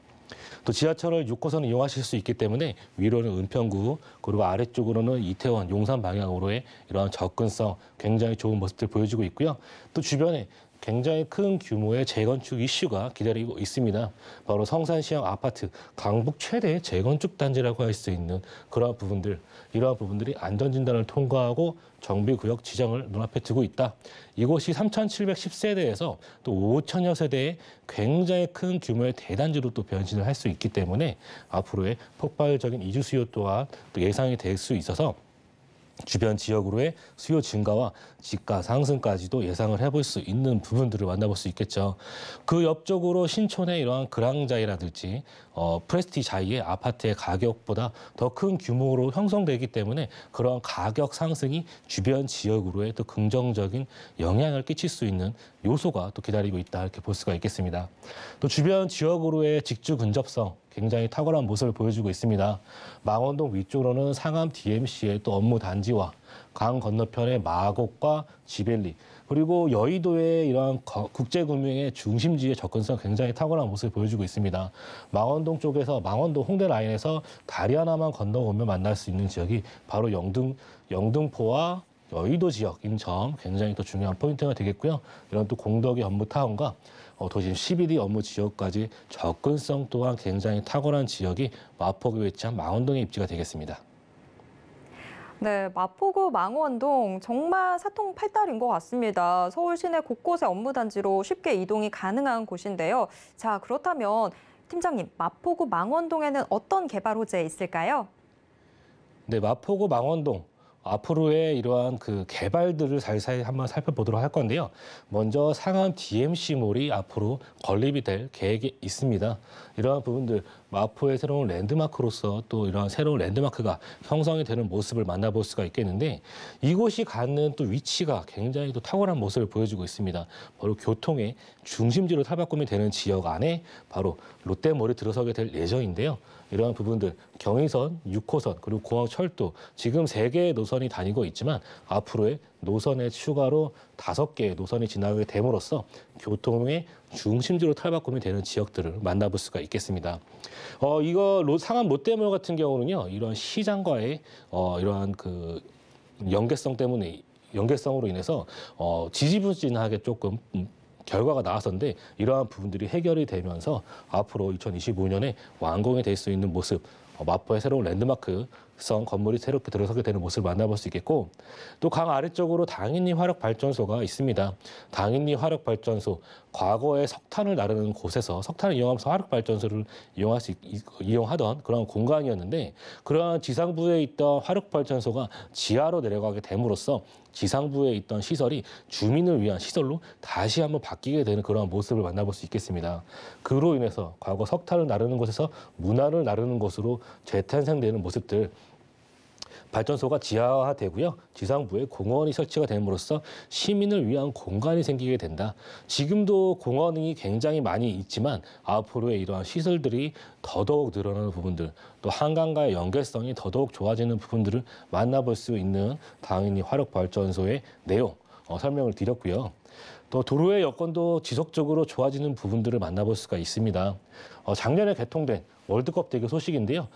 또 지하철을 6호선을 이용하실 수 있기 때문에 위로는 은평구 그리고 아래쪽으로는 이태원 용산 방향으로의 이러한 접근성 굉장히 좋은 모습들 보여주고 있고요. 또 주변에 굉장히 큰 규모의 재건축 이슈가 기다리고 있습니다. 바로 성산시형 아파트 강북 최대의 재건축 단지라고 할 수 있는 그러한 부분들, 이러한 부분들이 안전진단을 통과하고 정비구역 지정을 눈앞에 두고 있다. 이곳이 3,710세대에서 또 5천여 세대의 굉장히 큰 규모의 대단지로 또 변신을 할 수 있기 때문에 앞으로의 폭발적인 이주 수요 또한 또 예상이 될 수 있어서 주변 지역으로의 수요 증가와 집가 상승까지도 예상을 해볼 수 있는 부분들을 만나볼 수 있겠죠. 그 옆쪽으로 신촌의 이러한 그랑자이라든지 어, 프레스티자이의 아파트의 가격보다 더 큰 규모로 형성되기 때문에 그러한 가격 상승이 주변 지역으로의 또 긍정적인 영향을 끼칠 수 있는 요소가 또 기다리고 있다 이렇게 볼 수가 있겠습니다. 또 주변 지역으로의 직주 근접성 굉장히 탁월한 모습을 보여주고 있습니다. 망원동 위쪽으로는 상암 DMC의 또 업무 단지와 강 건너편의 마곡과 지벨리 그리고 여의도의 이러한 국제금융의 중심지의 접근성 굉장히 탁월한 모습을 보여주고 있습니다. 망원동 쪽에서 망원동 홍대 라인에서 다리 하나만 건너오면 만날 수 있는 지역이 바로 영등 영등포와 여의도 지역인 점 굉장히 또 중요한 포인트가 되겠고요. 이런 또 공덕의 업무 타운과 어, 도심 11위 업무 지역까지 접근성 또한 굉장히 탁월한 지역이 마포구 에 위치한 망원동에 입지가 되겠습니다. 네, 마포구 망원동 정말 사통팔달인 것 같습니다. 서울 시내 곳곳의 업무 단지로 쉽게 이동이 가능한 곳인데요. 자, 그렇다면 팀장님, 마포구 망원동에는 어떤 개발 호재 있을까요? 네, 마포구 망원동 앞으로의 이러한 그 개발들을 살살 한번 살펴보도록 할 건데요. 먼저 상암 DMC몰이 앞으로 건립이 될 계획이 있습니다. 이러한 부분들 마포의 새로운 랜드마크로서 또 이러한 새로운 랜드마크가 형성이 되는 모습을 만나볼 수가 있겠는데 이곳이 갖는 또 위치가 굉장히 또 탁월한 모습을 보여주고 있습니다. 바로 교통의 중심지로 탈바꿈이 되는 지역 안에 바로 롯데몰이 들어서게 될 예정인데요. 이러한 부분들 경의선, 6호선 그리고 공항철도 지금 3개의 노선이 다니고 있지만 앞으로의 노선에 추가로 5개의 노선이 지나게 됨으로써 교통의 중심지로 탈바꿈이 되는 지역들을 만나볼 수가 있겠습니다. 어, 이거 상암 롯데몰 같은 경우는요. 이런 시장과의 어, 이러한 그 연계성 때문에 연계성으로 인해서 어, 지지부진하게 조금 음, 결과가 나왔었는데 이러한 부분들이 해결이 되면서 앞으로 2025년에 완공이 될 수 있는 모습 어, 마포의 새로운 랜드마크 성 건물이 새롭게 들어서게 되는 모습을 만나볼 수 있겠고 또 강 아래쪽으로 당인리 화력 발전소가 있습니다. 당인리 화력 발전소 과거에 석탄을 나르는 곳에서 석탄을 이용하면서 화력 발전소를 이용할 수 이용하던 그런 공간이었는데 그러한 지상부에 있던 화력 발전소가 지하로 내려가게 됨으로써 지상부에 있던 시설이 주민을 위한 시설로 다시 한번 바뀌게 되는 그러한 모습을 만나볼 수 있겠습니다. 그로 인해서 과거 석탄을 나르는 곳에서 문화를 나르는 곳으로 재탄생되는 모습들 발전소가 지하화되고요. 지상부에 공원이 설치가 됨으로써 시민을 위한 공간이 생기게 된다. 지금도 공원이 굉장히 많이 있지만 앞으로의 이러한 시설들이 더더욱 늘어나는 부분들, 또 한강과의 연결성이 더더욱 좋아지는 부분들을 만나볼 수 있는 당연히 화력발전소의 내용, 어, 설명을 드렸고요. 또 도로의 여건도 지속적으로 좋아지는 부분들을 만나볼 수가 있습니다. 어, 작년에 개통된 월드컵 대교 소식인데요.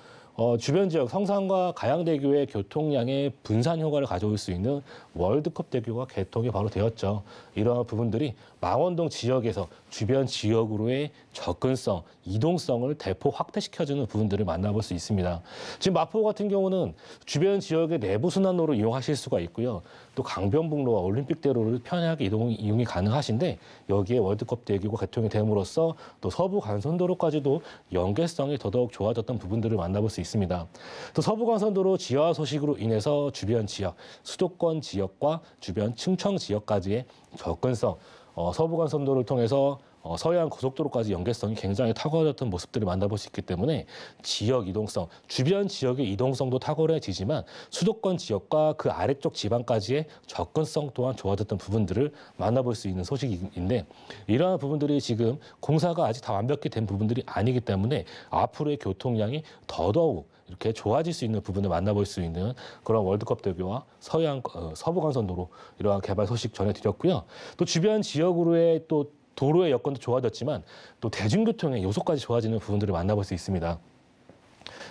어, 주변 지역 성산과 가양대교의 교통량의 분산 효과를 가져올 수 있는 월드컵 대교가 개통이 바로 되었죠. 이러한 부분들이 망원동 지역에서 주변 지역으로의 접근성, 이동성을 대폭 확대시켜주는 부분들을 만나볼 수 있습니다. 지금 마포 같은 경우는 주변 지역의 내부 순환로를 이용하실 수가 있고요. 또 강변북로와 올림픽대로를 편하게 이동, 이용이 가능하신데 여기에 월드컵 대기구 개통이 됨으로써 또 서부 간선도로까지도 연계성이 더더욱 좋아졌던 부분들을 만나볼 수 있습니다. 또 서부 간선도로 지하 소식으로 인해서 주변 지역, 수도권 지역과 주변 충청 지역까지의 접근성, 어, 서부간선도를 통해서 어, 서해안 고속도로까지 연계성이 굉장히 탁월했던 모습들을 만나볼 수 있기 때문에 지역 이동성, 주변 지역의 이동성도 탁월해지지만 수도권 지역과 그 아래쪽 지방까지의 접근성 또한 좋아졌던 부분들을 만나볼 수 있는 소식인데 이러한 부분들이 지금 공사가 아직 다 완벽히 된 부분들이 아니기 때문에 앞으로의 교통량이 더더욱 이렇게 좋아질 수 있는 부분을 만나볼 수 있는 그런 월드컵 대교와 서해안 어, 서부간선도로 이러한 개발 소식 전해드렸고요. 또 주변 지역으로의 또 도로의 여건도 좋아졌지만 또 대중교통의 요소까지 좋아지는 부분들을 만나볼 수 있습니다.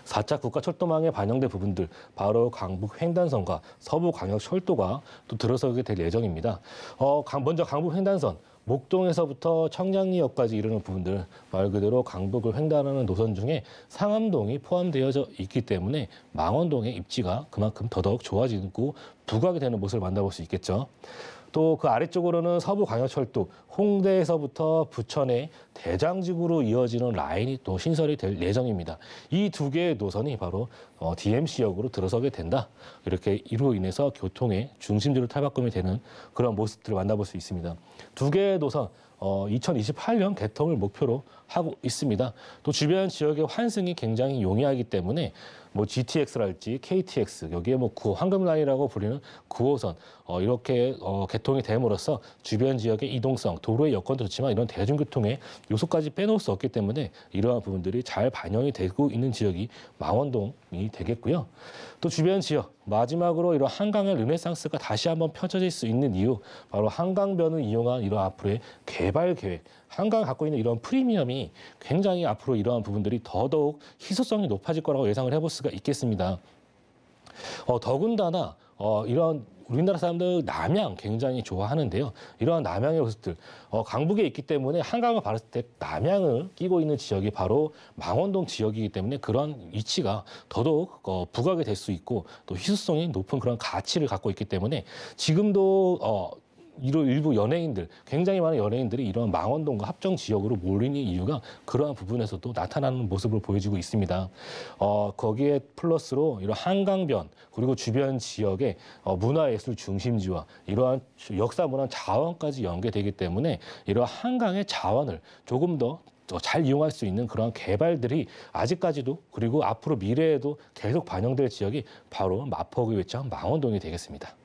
4차 국가철도망에 반영된 부분들 바로 강북 횡단선과 서부광역철도가 또 들어서게 될 예정입니다. 어, 먼저 강북 횡단선 목동에서부터 청량리역까지 이르는 부분들 말 그대로 강북을 횡단하는 노선 중에 상암동이 포함되어져 있기 때문에 망원동의 입지가 그만큼 더더욱 좋아지고 부각이 되는 모습을 만나볼 수 있겠죠. 또그 아래쪽으로는 서부 광역철도 홍대에서부터 부천의 대장지으로 이어지는 라인이 또 신설이 될 예정입니다. 이 두 개의 노선이 바로 어, DMC역으로 들어서게 된다. 이렇게 이로 인해서 교통의 중심지로 탈바꿈이 되는 그런 모습들을 만나볼 수 있습니다. 두 개의 노선 어, 2028년 개통을 목표로 하고 있습니다. 또 주변 지역의 환승이 굉장히 용이하기 때문에 뭐 GTX랄지 KTX 여기에 뭐 구, 황금라인이라고 불리는 9호선 어, 이렇게 어, 개통이 됨으로써 주변 지역의 이동성, 도로의 여건도 좋지만 이런 대중교통의 요소까지 빼놓을 수 없기 때문에 이러한 부분들이 잘 반영이 되고 있는 지역이 망원동이 되겠고요. 또 주변 지역 마지막으로 이런 한강의 르네상스가 다시 한번 펼쳐질 수 있는 이유 바로 한강변을 이용한 이런 앞으로의 개발 계획 한강 갖고 있는 이런 프리미엄이 굉장히 앞으로 이러한 부분들이 더더욱 희소성이 높아질 거라고 예상을 해볼 수가 있겠습니다. 어, 더군다나 어, 이런 우리나라 사람들 남양 굉장히 좋아하는데요. 이러한 남양의 호수들, 어, 강북에 있기 때문에 한강을 바랐을 때 남양을 끼고 있는 지역이 바로 망원동 지역이기 때문에 그런 위치가 더더욱 어, 부각이 될 수 있고 또 희소성이 높은 그런 가치를 갖고 있기 때문에 지금도 어, 일부 연예인들 굉장히 많은 연예인들이 이러한 망원동과 합정 지역으로 몰리는 이유가 그러한 부분에서도 나타나는 모습을 보여주고 있습니다. 어, 거기에 플러스로 이런 한강변 그리고 주변 지역의 어, 문화예술 중심지와 이러한 역사 문화 자원까지 연계되기 때문에 이러한 한강의 자원을 조금 더 잘 이용할 수 있는 그런 개발들이 아직까지도 그리고 앞으로 미래에도 계속 반영될 지역이 바로 마포구 외창 망원동이 되겠습니다.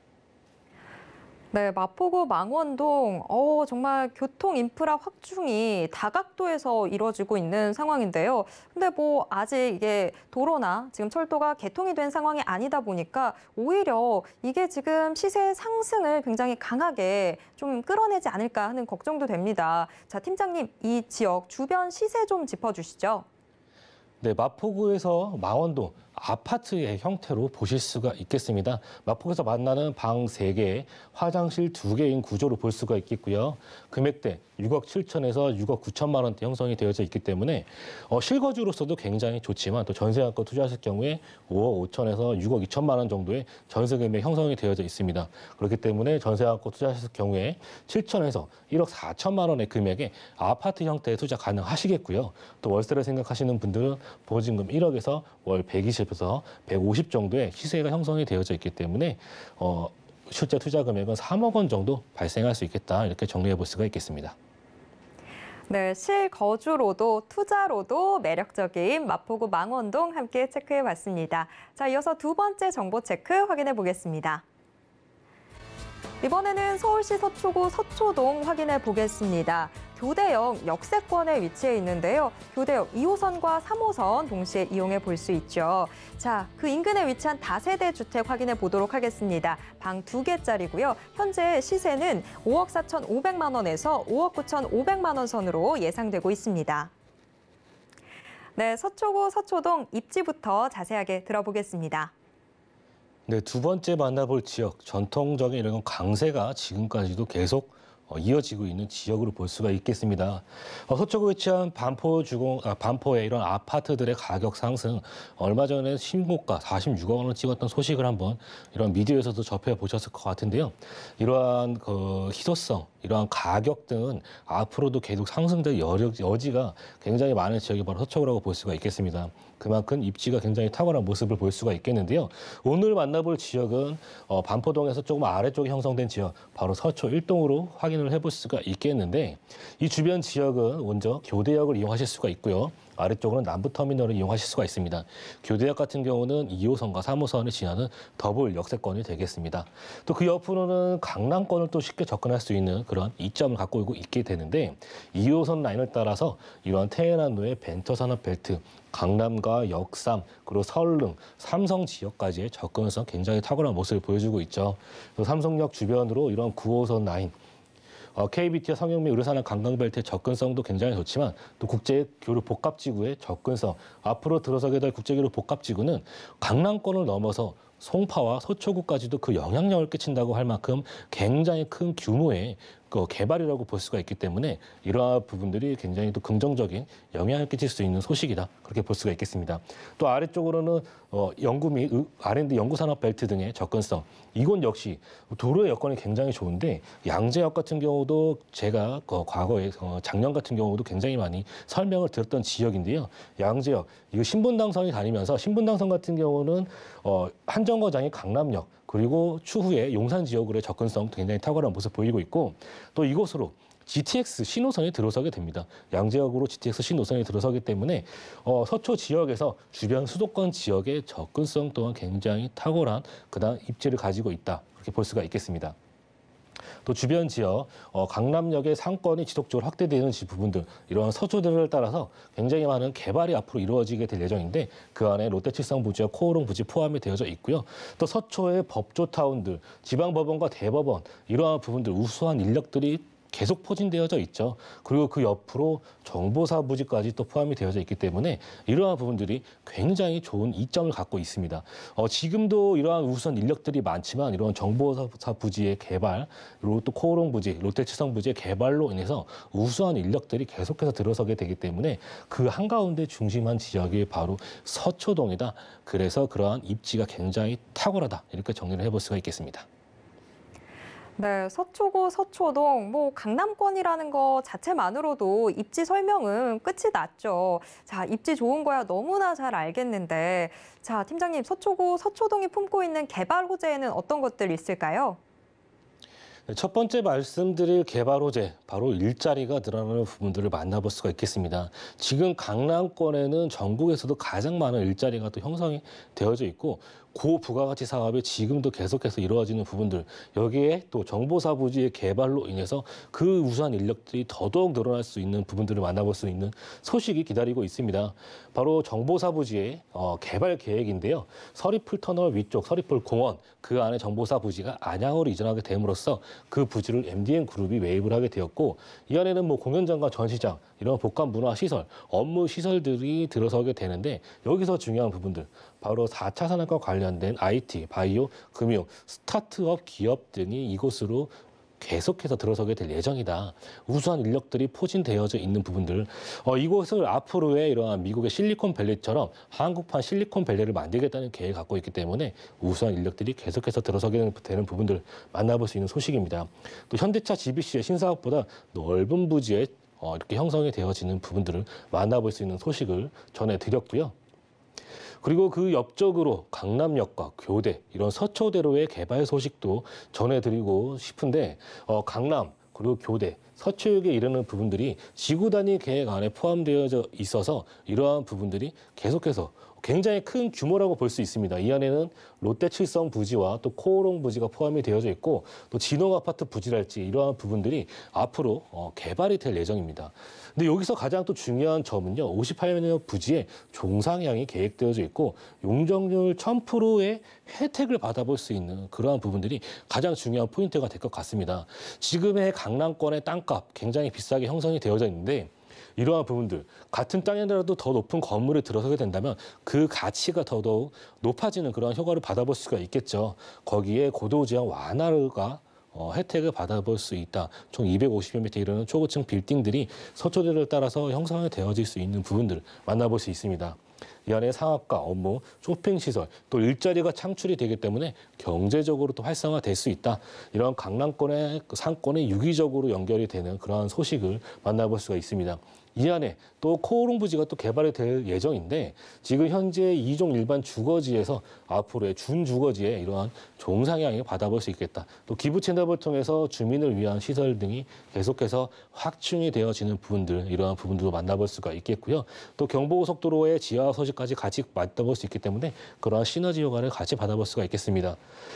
네, 마포구 망원동 어 정말 교통 인프라 확충이 다각도에서 이루어지고 있는 상황인데요. 근데 뭐 아직 이게 도로나 지금 철도가 개통이 된 상황이 아니다 보니까 오히려 이게 지금 시세 상승을 굉장히 강하게 좀 끌어내지 않을까 하는 걱정도 됩니다. 자, 팀장님 이 지역 주변 시세 좀 짚어 주시죠. 네, 마포구에서 망원동 아파트의 형태로 보실 수가 있겠습니다. 마포에서 만나는 방 3개, 화장실 2개인 구조로 볼 수가 있겠고요. 금액대 6억 7천에서 6억 9천만 원대 형성이 되어져 있기 때문에 어, 실거주로서도 굉장히 좋지만 또 전세한거 투자하실 경우에 5억 5천에서 6억 2천만 원 정도의 전세금액 형성이 되어져 있습니다. 그렇기 때문에 전세한거 투자하실 경우에 7천에서 1억 4천만 원의 금액에 아파트 형태의 투자 가능하시겠고요. 또 월세를 생각하시는 분들은 보증금 1억에서 월 120에서 150 정도의 시세가 형성이 되어져 있기 때문에 어, 실제 투자 금액은 3억 원 정도 발생할 수 있겠다 이렇게 정리해 볼 수가 있겠습니다. 네, 실거주로도 투자로도 매력적인 마포구 망원동 함께 체크해봤습니다. 자, 이어서 두 번째 정보 체크 확인해보겠습니다. 이번에는 서울시 서초구 서초동 확인해 보겠습니다. 교대역 역세권에 위치해 있는데요. 교대역 2호선과 3호선 동시에 이용해 볼 수 있죠. 자, 그 인근에 위치한 다세대 주택 확인해 보도록 하겠습니다. 방2개짜리고요 현재 시세는 5억 4,500만 원에서 5억 9,500만 원 선으로 예상되고 있습니다. 네, 서초구 서초동 입지부터 자세하게 들어보겠습니다. 네, 두 번째 만나볼 지역, 전통적인 이런 강세가 지금까지도 계속 어, 이어지고 있는 지역으로 볼 수가 있겠습니다. 어, 서쪽에 위치한 반포 주공 아, 반포의 이런 아파트들의 가격 상승 얼마 전에 신고가 46억 원을 찍었던 소식을 한번 이런 미디어에서도 접해 보셨을 것 같은데요. 이러한 그 희소성, 이러한 가격 등은 앞으로도 계속 상승될 여지가 굉장히 많은 지역이 바로 서쪽이라고 볼 수가 있겠습니다. 그만큼 입지가 굉장히 탁월한 모습을 볼 수가 있겠는데요. 오늘 만나볼 지역은 어, 반포동에서 조금 아래쪽에 형성된 지역, 바로 서초 1동으로 확인을 해볼 수가 있겠는데 이 주변 지역은 먼저 교대역을 이용하실 수가 있고요. 아래쪽으로는 남부터미널을 이용하실 수가 있습니다. 교대역 같은 경우는 2호선과 3호선을 지나는 더블 역세권이 되겠습니다. 또 그 옆으로는 강남권을 또 쉽게 접근할 수 있는 그런 이점을 갖고 있고 있게 되는데 2호선 라인을 따라서 이러한 테헤란로의 벤처산업 벨트, 강남과 역삼, 그리고 설릉, 삼성 지역까지의 접근성 굉장히 탁월한 모습을 보여주고 있죠. 또 삼성역 주변으로 이런 9호선 라인, 어, KBT와 성형 및 의료산업 관광벨트의 접근성도 굉장히 좋지만 또 국제교류 복합지구의 접근성 앞으로 들어서게 될 국제교류 복합지구는 강남권을 넘어서 송파와 서초구까지도 그 영향력을 끼친다고 할 만큼 굉장히 큰 규모의 그 개발이라고 볼 수가 있기 때문에 이러한 부분들이 굉장히 또 긍정적인 영향을 끼칠 수 있는 소식이다 그렇게 볼 수가 있겠습니다. 또 아래쪽으로는 어, 연구 및 R&D 연구 산업 벨트 등의 접근성 이곳 역시 도로의 여건이 굉장히 좋은데 양재역 같은 경우도 제가 그 과거에 어, 작년 같은 경우도 굉장히 많이 설명을 들었던 지역인데요. 양재역 이거 신분당선이 다니면서 신분당선 같은 경우는 어, 한정거장이 강남역 그리고 추후에 용산 지역으로의 접근성도 굉장히 탁월한 모습 보이고 있고 또 이곳으로 GTX 신호선에 들어서게 됩니다. 양재역으로 GTX 신호선에 들어서기 때문에 어, 서초 지역에서 주변 수도권 지역의 접근성 또한 굉장히 탁월한 그다음 입지를 가지고 있다. 그렇게 볼 수가 있겠습니다. 또 주변 지역 어, 강남역의 상권이 지속적으로 확대되는 부분들 이러한 서초들을 따라서 굉장히 많은 개발이 앞으로 이루어지게 될 예정인데 그 안에 롯데칠성 부지와 코오롱 부지 포함이 되어져 있고요. 또 서초의 법조타운들 지방법원과 대법원 이러한 부분들 우수한 인력들이 계속 포진되어져 있죠. 그리고 그 옆으로 정보사부지까지또 포함이 되어져 있기 때문에 이러한 부분들이 굉장히 좋은 이점을 갖고 있습니다. 어, 지금도 이러한 우선 인력들이 많지만 이런 정보사 부지의 개발, 그리고 또 코오롱 부지, 롯데치성 부지의 개발로 인해서 우수한 인력들이 계속해서 들어서게 되기 때문에 그 한가운데 중심한 지역이 바로 서초동이다. 그래서 그러한 입지가 굉장히 탁월하다. 이렇게 정리를 해볼 수가 있겠습니다. 네, 서초구, 서초동, 뭐 강남권이라는 거 자체만으로도 입지 설명은 끝이 났죠. 자, 입지 좋은 거야 너무나 잘 알겠는데, 자, 팀장님, 서초구, 서초동이 품고 있는 개발 호재에는 어떤 것들이 있을까요? 네, 첫 번째 말씀드릴 개발 호재, 바로 일자리가 드러나는 부분들을 만나볼 수가 있겠습니다. 지금 강남권에는 전국에서도 가장 많은 일자리가 또 형성이 되어져 있고 고부가가치 사업이 지금도 계속해서 이루어지는 부분들 여기에 또 정보사 부지의 개발로 인해서 그 우수한 인력들이 더더욱 늘어날 수 있는 부분들을 만나볼 수 있는 소식이 기다리고 있습니다. 바로 정보사 부지의 어, 개발 계획인데요. 서리풀 터널 위쪽 서리풀 공원 그 안에 정보사 부지가 안양으로 이전하게 됨으로써 그 부지를 MDN 그룹이 매입을 하게 되었고 이 안에는 뭐 공연장과 전시장 이런 복합 문화 시설 업무 시설들이 들어서게 되는데 여기서 중요한 부분들 바로 4차 산업과 관련된 IT, 바이오, 금융, 스타트업 기업 등이 이곳으로 계속해서 들어서게 될 예정이다. 우수한 인력들이 포진되어져 있는 부분들. 어, 이곳을 앞으로의 이러한 미국의 실리콘밸리처럼 한국판 실리콘밸리를 만들겠다는 계획을 갖고 있기 때문에 우수한 인력들이 계속해서 들어서게 되는 부분들 만나볼 수 있는 소식입니다. 또 현대차 GBC의 신사업보다 넓은 부지에 어, 이렇게 형성이 되어지는 부분들을 만나볼 수 있는 소식을 전해드렸고요. 그리고 그 옆쪽으로 강남역과 교대 이런 서초대로의 개발 소식도 전해드리고 싶은데 어, 강남 그리고 교대 서초역에 이르는 부분들이 지구 단위 계획 안에 포함되어 있어서 이러한 부분들이 계속해서 굉장히 큰 규모라고 볼 수 있습니다. 이 안에는 롯데 칠성 부지와 또 코오롱 부지가 포함이 되어져 있고 또 진흥 아파트 부지랄지 이러한 부분들이 앞으로 어, 개발이 될 예정입니다. 근데 여기서 가장 또 중요한 점은요. 58년 부지에 종상향이 계획되어져 있고 용적률 1000%의 혜택을 받아볼 수 있는 그러한 부분들이 가장 중요한 포인트가 될 것 같습니다. 지금의 강남권의 땅값 굉장히 비싸게 형성이 되어져 있는데 이러한 부분들 같은 땅이라도 더 높은 건물에 들어서게 된다면 그 가치가 더더욱 높아지는 그러한 효과를 받아볼 수가 있겠죠. 거기에 고도지향 완화가 어, 혜택을 받아볼 수 있다. 총 250m 이르는 초고층 빌딩들이 서초대를 따라서 형성이 되어질 수 있는 부분들을 만나볼 수 있습니다. 이 안에 상업과 업무, 쇼핑시설, 또 일자리가 창출이 되기 때문에 경제적으로 도 활성화될 수 있다. 이런 강남권의 상권에 유기적으로 연결이 되는 그러한 소식을 만나볼 수가 있습니다. 이 안에 또 코오롱부지가 또 개발이 될 예정인데 지금 현재 이종 일반 주거지에서 앞으로의 준주거지에 이러한 종상향이 받아볼 수 있겠다. 또 기부 채납을 통해서 주민을 위한 시설 등이 계속해서 확충이 되어지는 부분들 이러한 부분들도 만나볼 수가 있겠고요. 또 경부고속도로의 지하 서식까지 같이 맞다볼수 있기 때문에 그러한 시너지 효과를 같이 받아볼 수가 있겠습니다.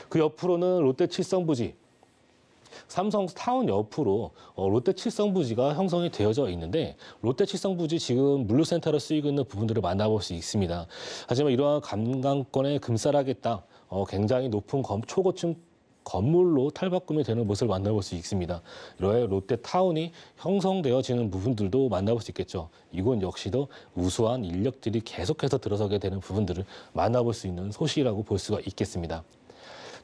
그 옆으로는 롯데 칠성부지 삼성 타운 옆으로 어, 롯데 칠성 부지가 형성이 되어져 있는데 롯데 칠성 부지 지금 물류센터로 쓰이고 있는 부분들을 만나볼 수 있습니다. 하지만 이러한 관광권에 금싸라겠다. 어, 굉장히 높은 검, 초고층 건물로 탈바꿈이 되는 모습을 만나볼 수 있습니다. 이러해 롯데타운이 형성되어지는 부분들도 만나볼 수 있겠죠. 이곳 역시도 우수한 인력들이 계속해서 들어서게 되는 부분들을 만나볼 수 있는 소식이라고 볼 수가 있겠습니다.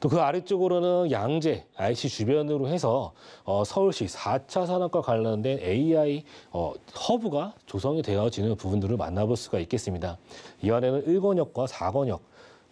또그 아래쪽으로는 양재, IC 주변으로 해서 어, 서울시 4차 산업과 관련된 AI 어, 허브가 조성이 되어지는 부분들을 만나볼 수가 있겠습니다. 이 안에는 1권역과 4권역,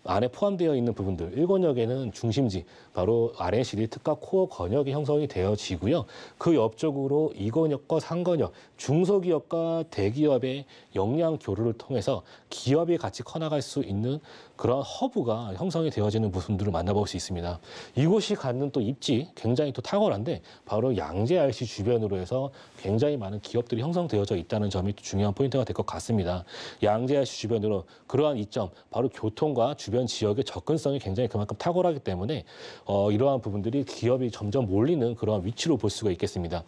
안에 포함되어 있는 부분들, 1권역에는 중심지, 바로 RNCD 특가 코어 권역이 형성이 되어지고요. 그 옆쪽으로 2권역과 3권역, 중소기업과 대기업의 역량 교류를 통해서 기업이 같이 커나갈 수 있는 그런 허브가 형성이 되어지는 모습들을 만나볼 수 있습니다. 이곳이 갖는 또 입지 굉장히 또 탁월한데 바로 양재 RC 주변으로 해서 굉장히 많은 기업들이 형성되어져 있다는 점이 중요한 포인트가 될 것 같습니다. 양재 RC 주변으로 그러한 이점 바로 교통과 주변 지역의 접근성이 굉장히 그만큼 탁월하기 때문에 어, 이러한 부분들이 기업이 점점 몰리는 그러한 위치로 볼 수가 있겠습니다.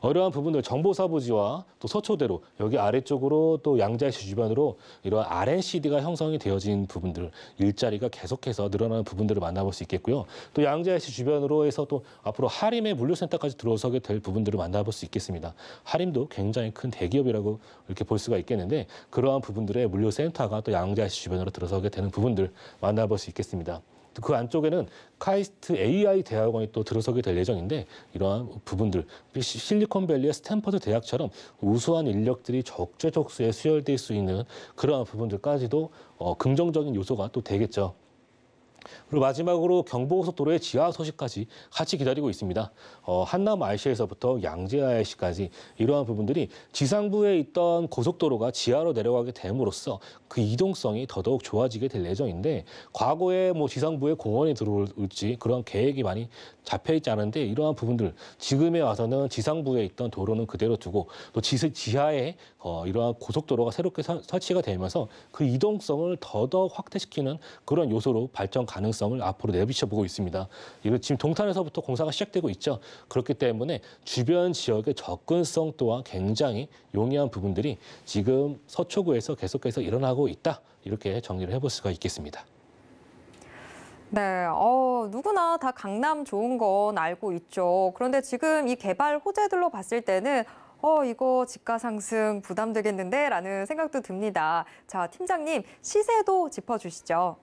어려운 부분들 정보사부지와 또 서초대로 여기 아래쪽으로 또 양재 RC 주변으로 이러한 RNCD가 형성이 되어진 부분들 일자리가 계속해서 늘어나는 부분들을 만나볼 수 있겠고요. 또양재아시 주변으로 해서 또 앞으로 하림의 물류센터까지 들어서게 될 부분들을 만나볼 수 있겠습니다. 하림도 굉장히 큰 대기업이라고 이렇게 볼 수가 있겠는데 그러한 부분들의 물류센터가 또양재아시 주변으로 들어서게 되는 부분들 만나볼 수 있겠습니다. 그 안쪽에는 카이스트 AI 대학원이 또 들어서게 될 예정인데 이러한 부분들 실리콘밸리의 스탠퍼드 대학처럼 우수한 인력들이 적재적소에 수혈될 수 있는 그러한 부분들까지도 어, 긍정적인 요소가 또 되겠죠. 그리고 마지막으로 경부고속도로의 지하 소식까지 같이 기다리고 있습니다. 어, 한남 IC에서부터 양재 IC까지 이러한 부분들이 지상부에 있던 고속도로가 지하로 내려가게 됨으로써 그 이동성이 더더욱 좋아지게 될 예정인데 과거에 뭐 지상부에 공원이 들어올지 그런 계획이 많이 잡혀 있지 않은데 이러한 부분들 지금에 와서는 지상부에 있던 도로는 그대로 두고 또 지하에 어, 이러한 고속도로가 새롭게 서, 설치가 되면서 그 이동성을 더더욱 확대시키는 그런 요소로 발전 가능성을 앞으로 내비쳐보고 있습니다. 이거 지금 동탄에서부터 공사가 시작되고 있죠. 그렇기 때문에 주변 지역의 접근성 또한 굉장히 용이한 부분들이 지금 서초구에서 계속해서 일어나고 있다. 이렇게 정리를 해볼 수가 있겠습니다. 네, 어, 누구나 다 강남 좋은 건 알고 있죠. 그런데 지금 이 개발 호재들로 봤을 때는 어, 이거 집가 상승 부담되겠는데? 라는 생각도 듭니다. 자, 팀장님, 시세도 짚어주시죠.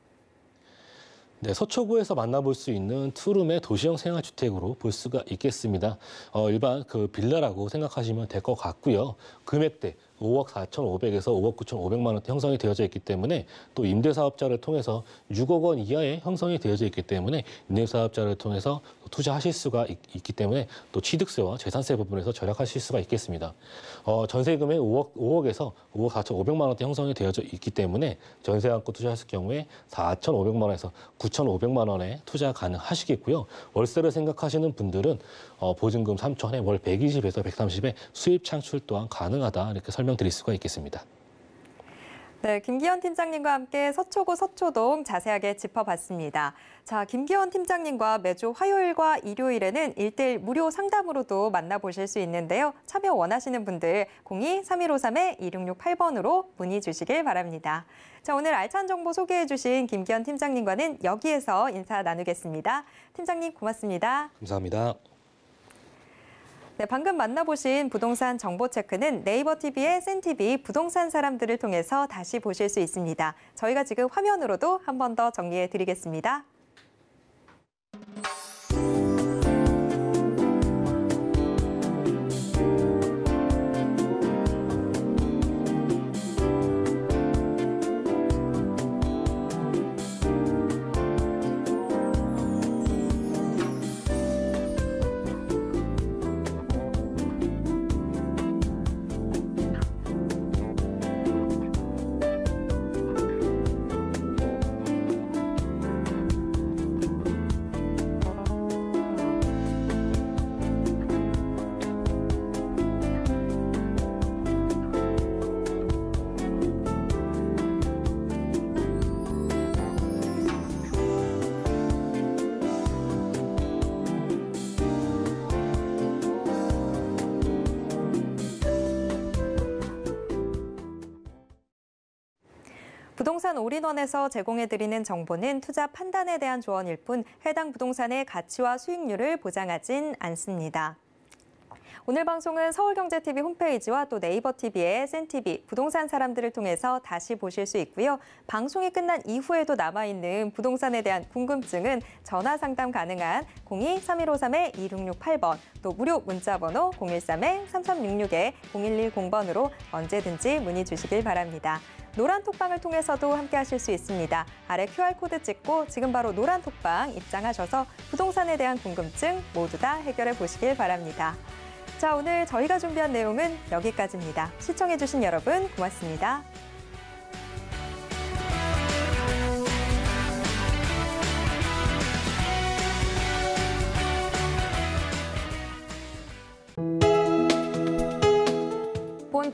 네, 서초구에서 만나볼 수 있는 투룸의 도시형 생활주택으로 볼 수가 있겠습니다. 어, 일반 그 빌라라고 생각하시면 될 것 같고요. 금액대 5억 4,500에서 5억 9,500만 원대 형성이 되어져 있기 때문에 또 임대사업자를 통해서 6억 원 이하의 형성이 되어져 있기 때문에 임대사업자를 통해서 투자하실 수가 있, 있기 때문에 또 취득세와 재산세 부분에서 절약하실 수가 있겠습니다. 어, 전세금의 5억, 5억에서 5억 4,500만 원대 형성이 되어져 있기 때문에 전세 안고 투자하실 경우에 4,500만 원에서 9,500만 원에 투자 가능하시겠고요. 월세를 생각하시는 분들은 어, 보증금 3천에 월 120에서 130에 수입 창출 또한 가능하다 이렇게 설명드릴 수가 있겠습니다. 네, 김기현 팀장님과 함께 서초구 서초동 자세하게 짚어봤습니다. 자, 김기현 팀장님과 매주 화요일과 일요일에는 일대일 무료 상담으로도 만나보실 수 있는데요. 참여 원하시는 분들 02-3153-2668번으로 문의 주시길 바랍니다. 자, 오늘 알찬 정보 소개해 주신 김기현 팀장님과는 여기에서 인사 나누겠습니다. 팀장님 고맙습니다. 감사합니다. 네, 방금 만나보신 부동산 정보 체크는 네이버 TV의 센TV 부동산 사람들을 통해서 다시 보실 수 있습니다. 저희가 지금 화면으로도 한 번 더 정리해 드리겠습니다. 부동산 올인원에서 제공해드리는 정보는 투자 판단에 대한 조언일 뿐 해당 부동산의 가치와 수익률을 보장하진 않습니다. 오늘 방송은 서울경제TV 홈페이지와 또 네이버TV의 센티비 부동산 사람들을 통해서 다시 보실 수 있고요. 방송이 끝난 이후에도 남아있는 부동산에 대한 궁금증은 전화 상담 가능한 02-3153-2668번 또 무료 문자번호 013-3366-0110번으로 언제든지 문의 주시길 바랍니다. 노란 톡방을 통해서도 함께 하실 수 있습니다. 아래 QR코드 찍고 지금 바로 노란 톡방 입장하셔서 부동산에 대한 궁금증 모두 다 해결해 보시길 바랍니다. 자, 오늘 저희가 준비한 내용은 여기까지입니다. 시청해주신 여러분 고맙습니다.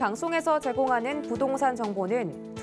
방송에서 제공하는 부동산 정보는